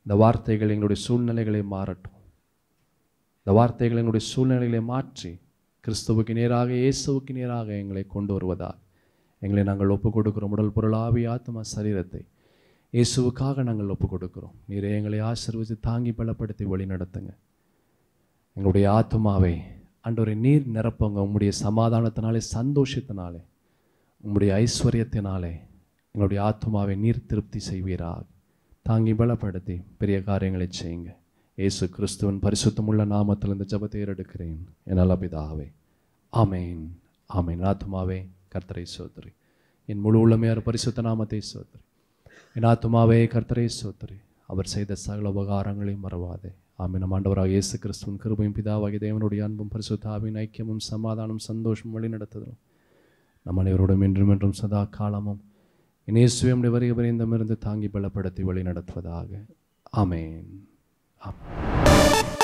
இந்த வார்த்தைகள் எங்களுடைய சூழ்நிலைகளை மாறட்டும் இந்த வார்த்தைகள் எங்களுடைய சூழ்நிலைகளை மாற்றி கிறிஸ்துவுக்கு நேராக இயேசுவுக்கு நேராக எங்களை கொண்டு வருவதாக எங்களை நாங்கள் ஒப்புக் கொடுக்குறோம் உடல் பொருளாவி ஆத்மா சரீரத்தை இயேசுவுக்காக நாங்கள் ஒப்புக் கொடுக்குறோம் நீரே எங்களை ஆசிர்வதித்து தாங்கி பலப்படுத்தி வழி நடத்துங்க எங்களுடைய ஆத்மாவை அன்றொரு நீர் நிரப்புங்க உங்களுடைய சமாதானத்தினாலே சந்தோஷத்தினாலே உங்களுடைய ஐஸ்வர்யத்தினாலே எங்களுடைய ஆத்மாவை நீர் திருப்தி செய்வீராக தாங்கி பலப்படுத்தி பெரிய காரியங்களை செய்யுங்க இயேசு கிறிஸ்துவின் பரிசுத்தமுள்ள நாமத்தில் இந்த ஜபத்தை ஏறெடுக்கிறேன் என்னால் அபிதாவே ஆமேன் ஆமேன் ஆத்மாவே கர்த்தரை சோதரி என் முழு உள்ளமையார் பரிசுத்த நாமத்தை சோதரி என் ஆத்மாவே கர்த்தரை சோதரி அவர் செய்த சகல உபகாரங்களையும் மறவாதே ஆமின் நம்ம ஆண்டவராக இயேசு கிறிஸ்துவின் கிருபையும் பிதாவாகி தேவனுடைய அன்பும் பரிசுத்தாவின் ஐக்கியமும் சமாதானம் சந்தோஷம் வழிநடத்துதலும் நம் அனைவரோடும் என்றும் என்றும் சதா காலமும் இனேசுவே வரைய விரைந்தமிருந்து தாங்கி பலப்படுத்தி வழி நடத்துவதாக ஆமேன் ஆமேன்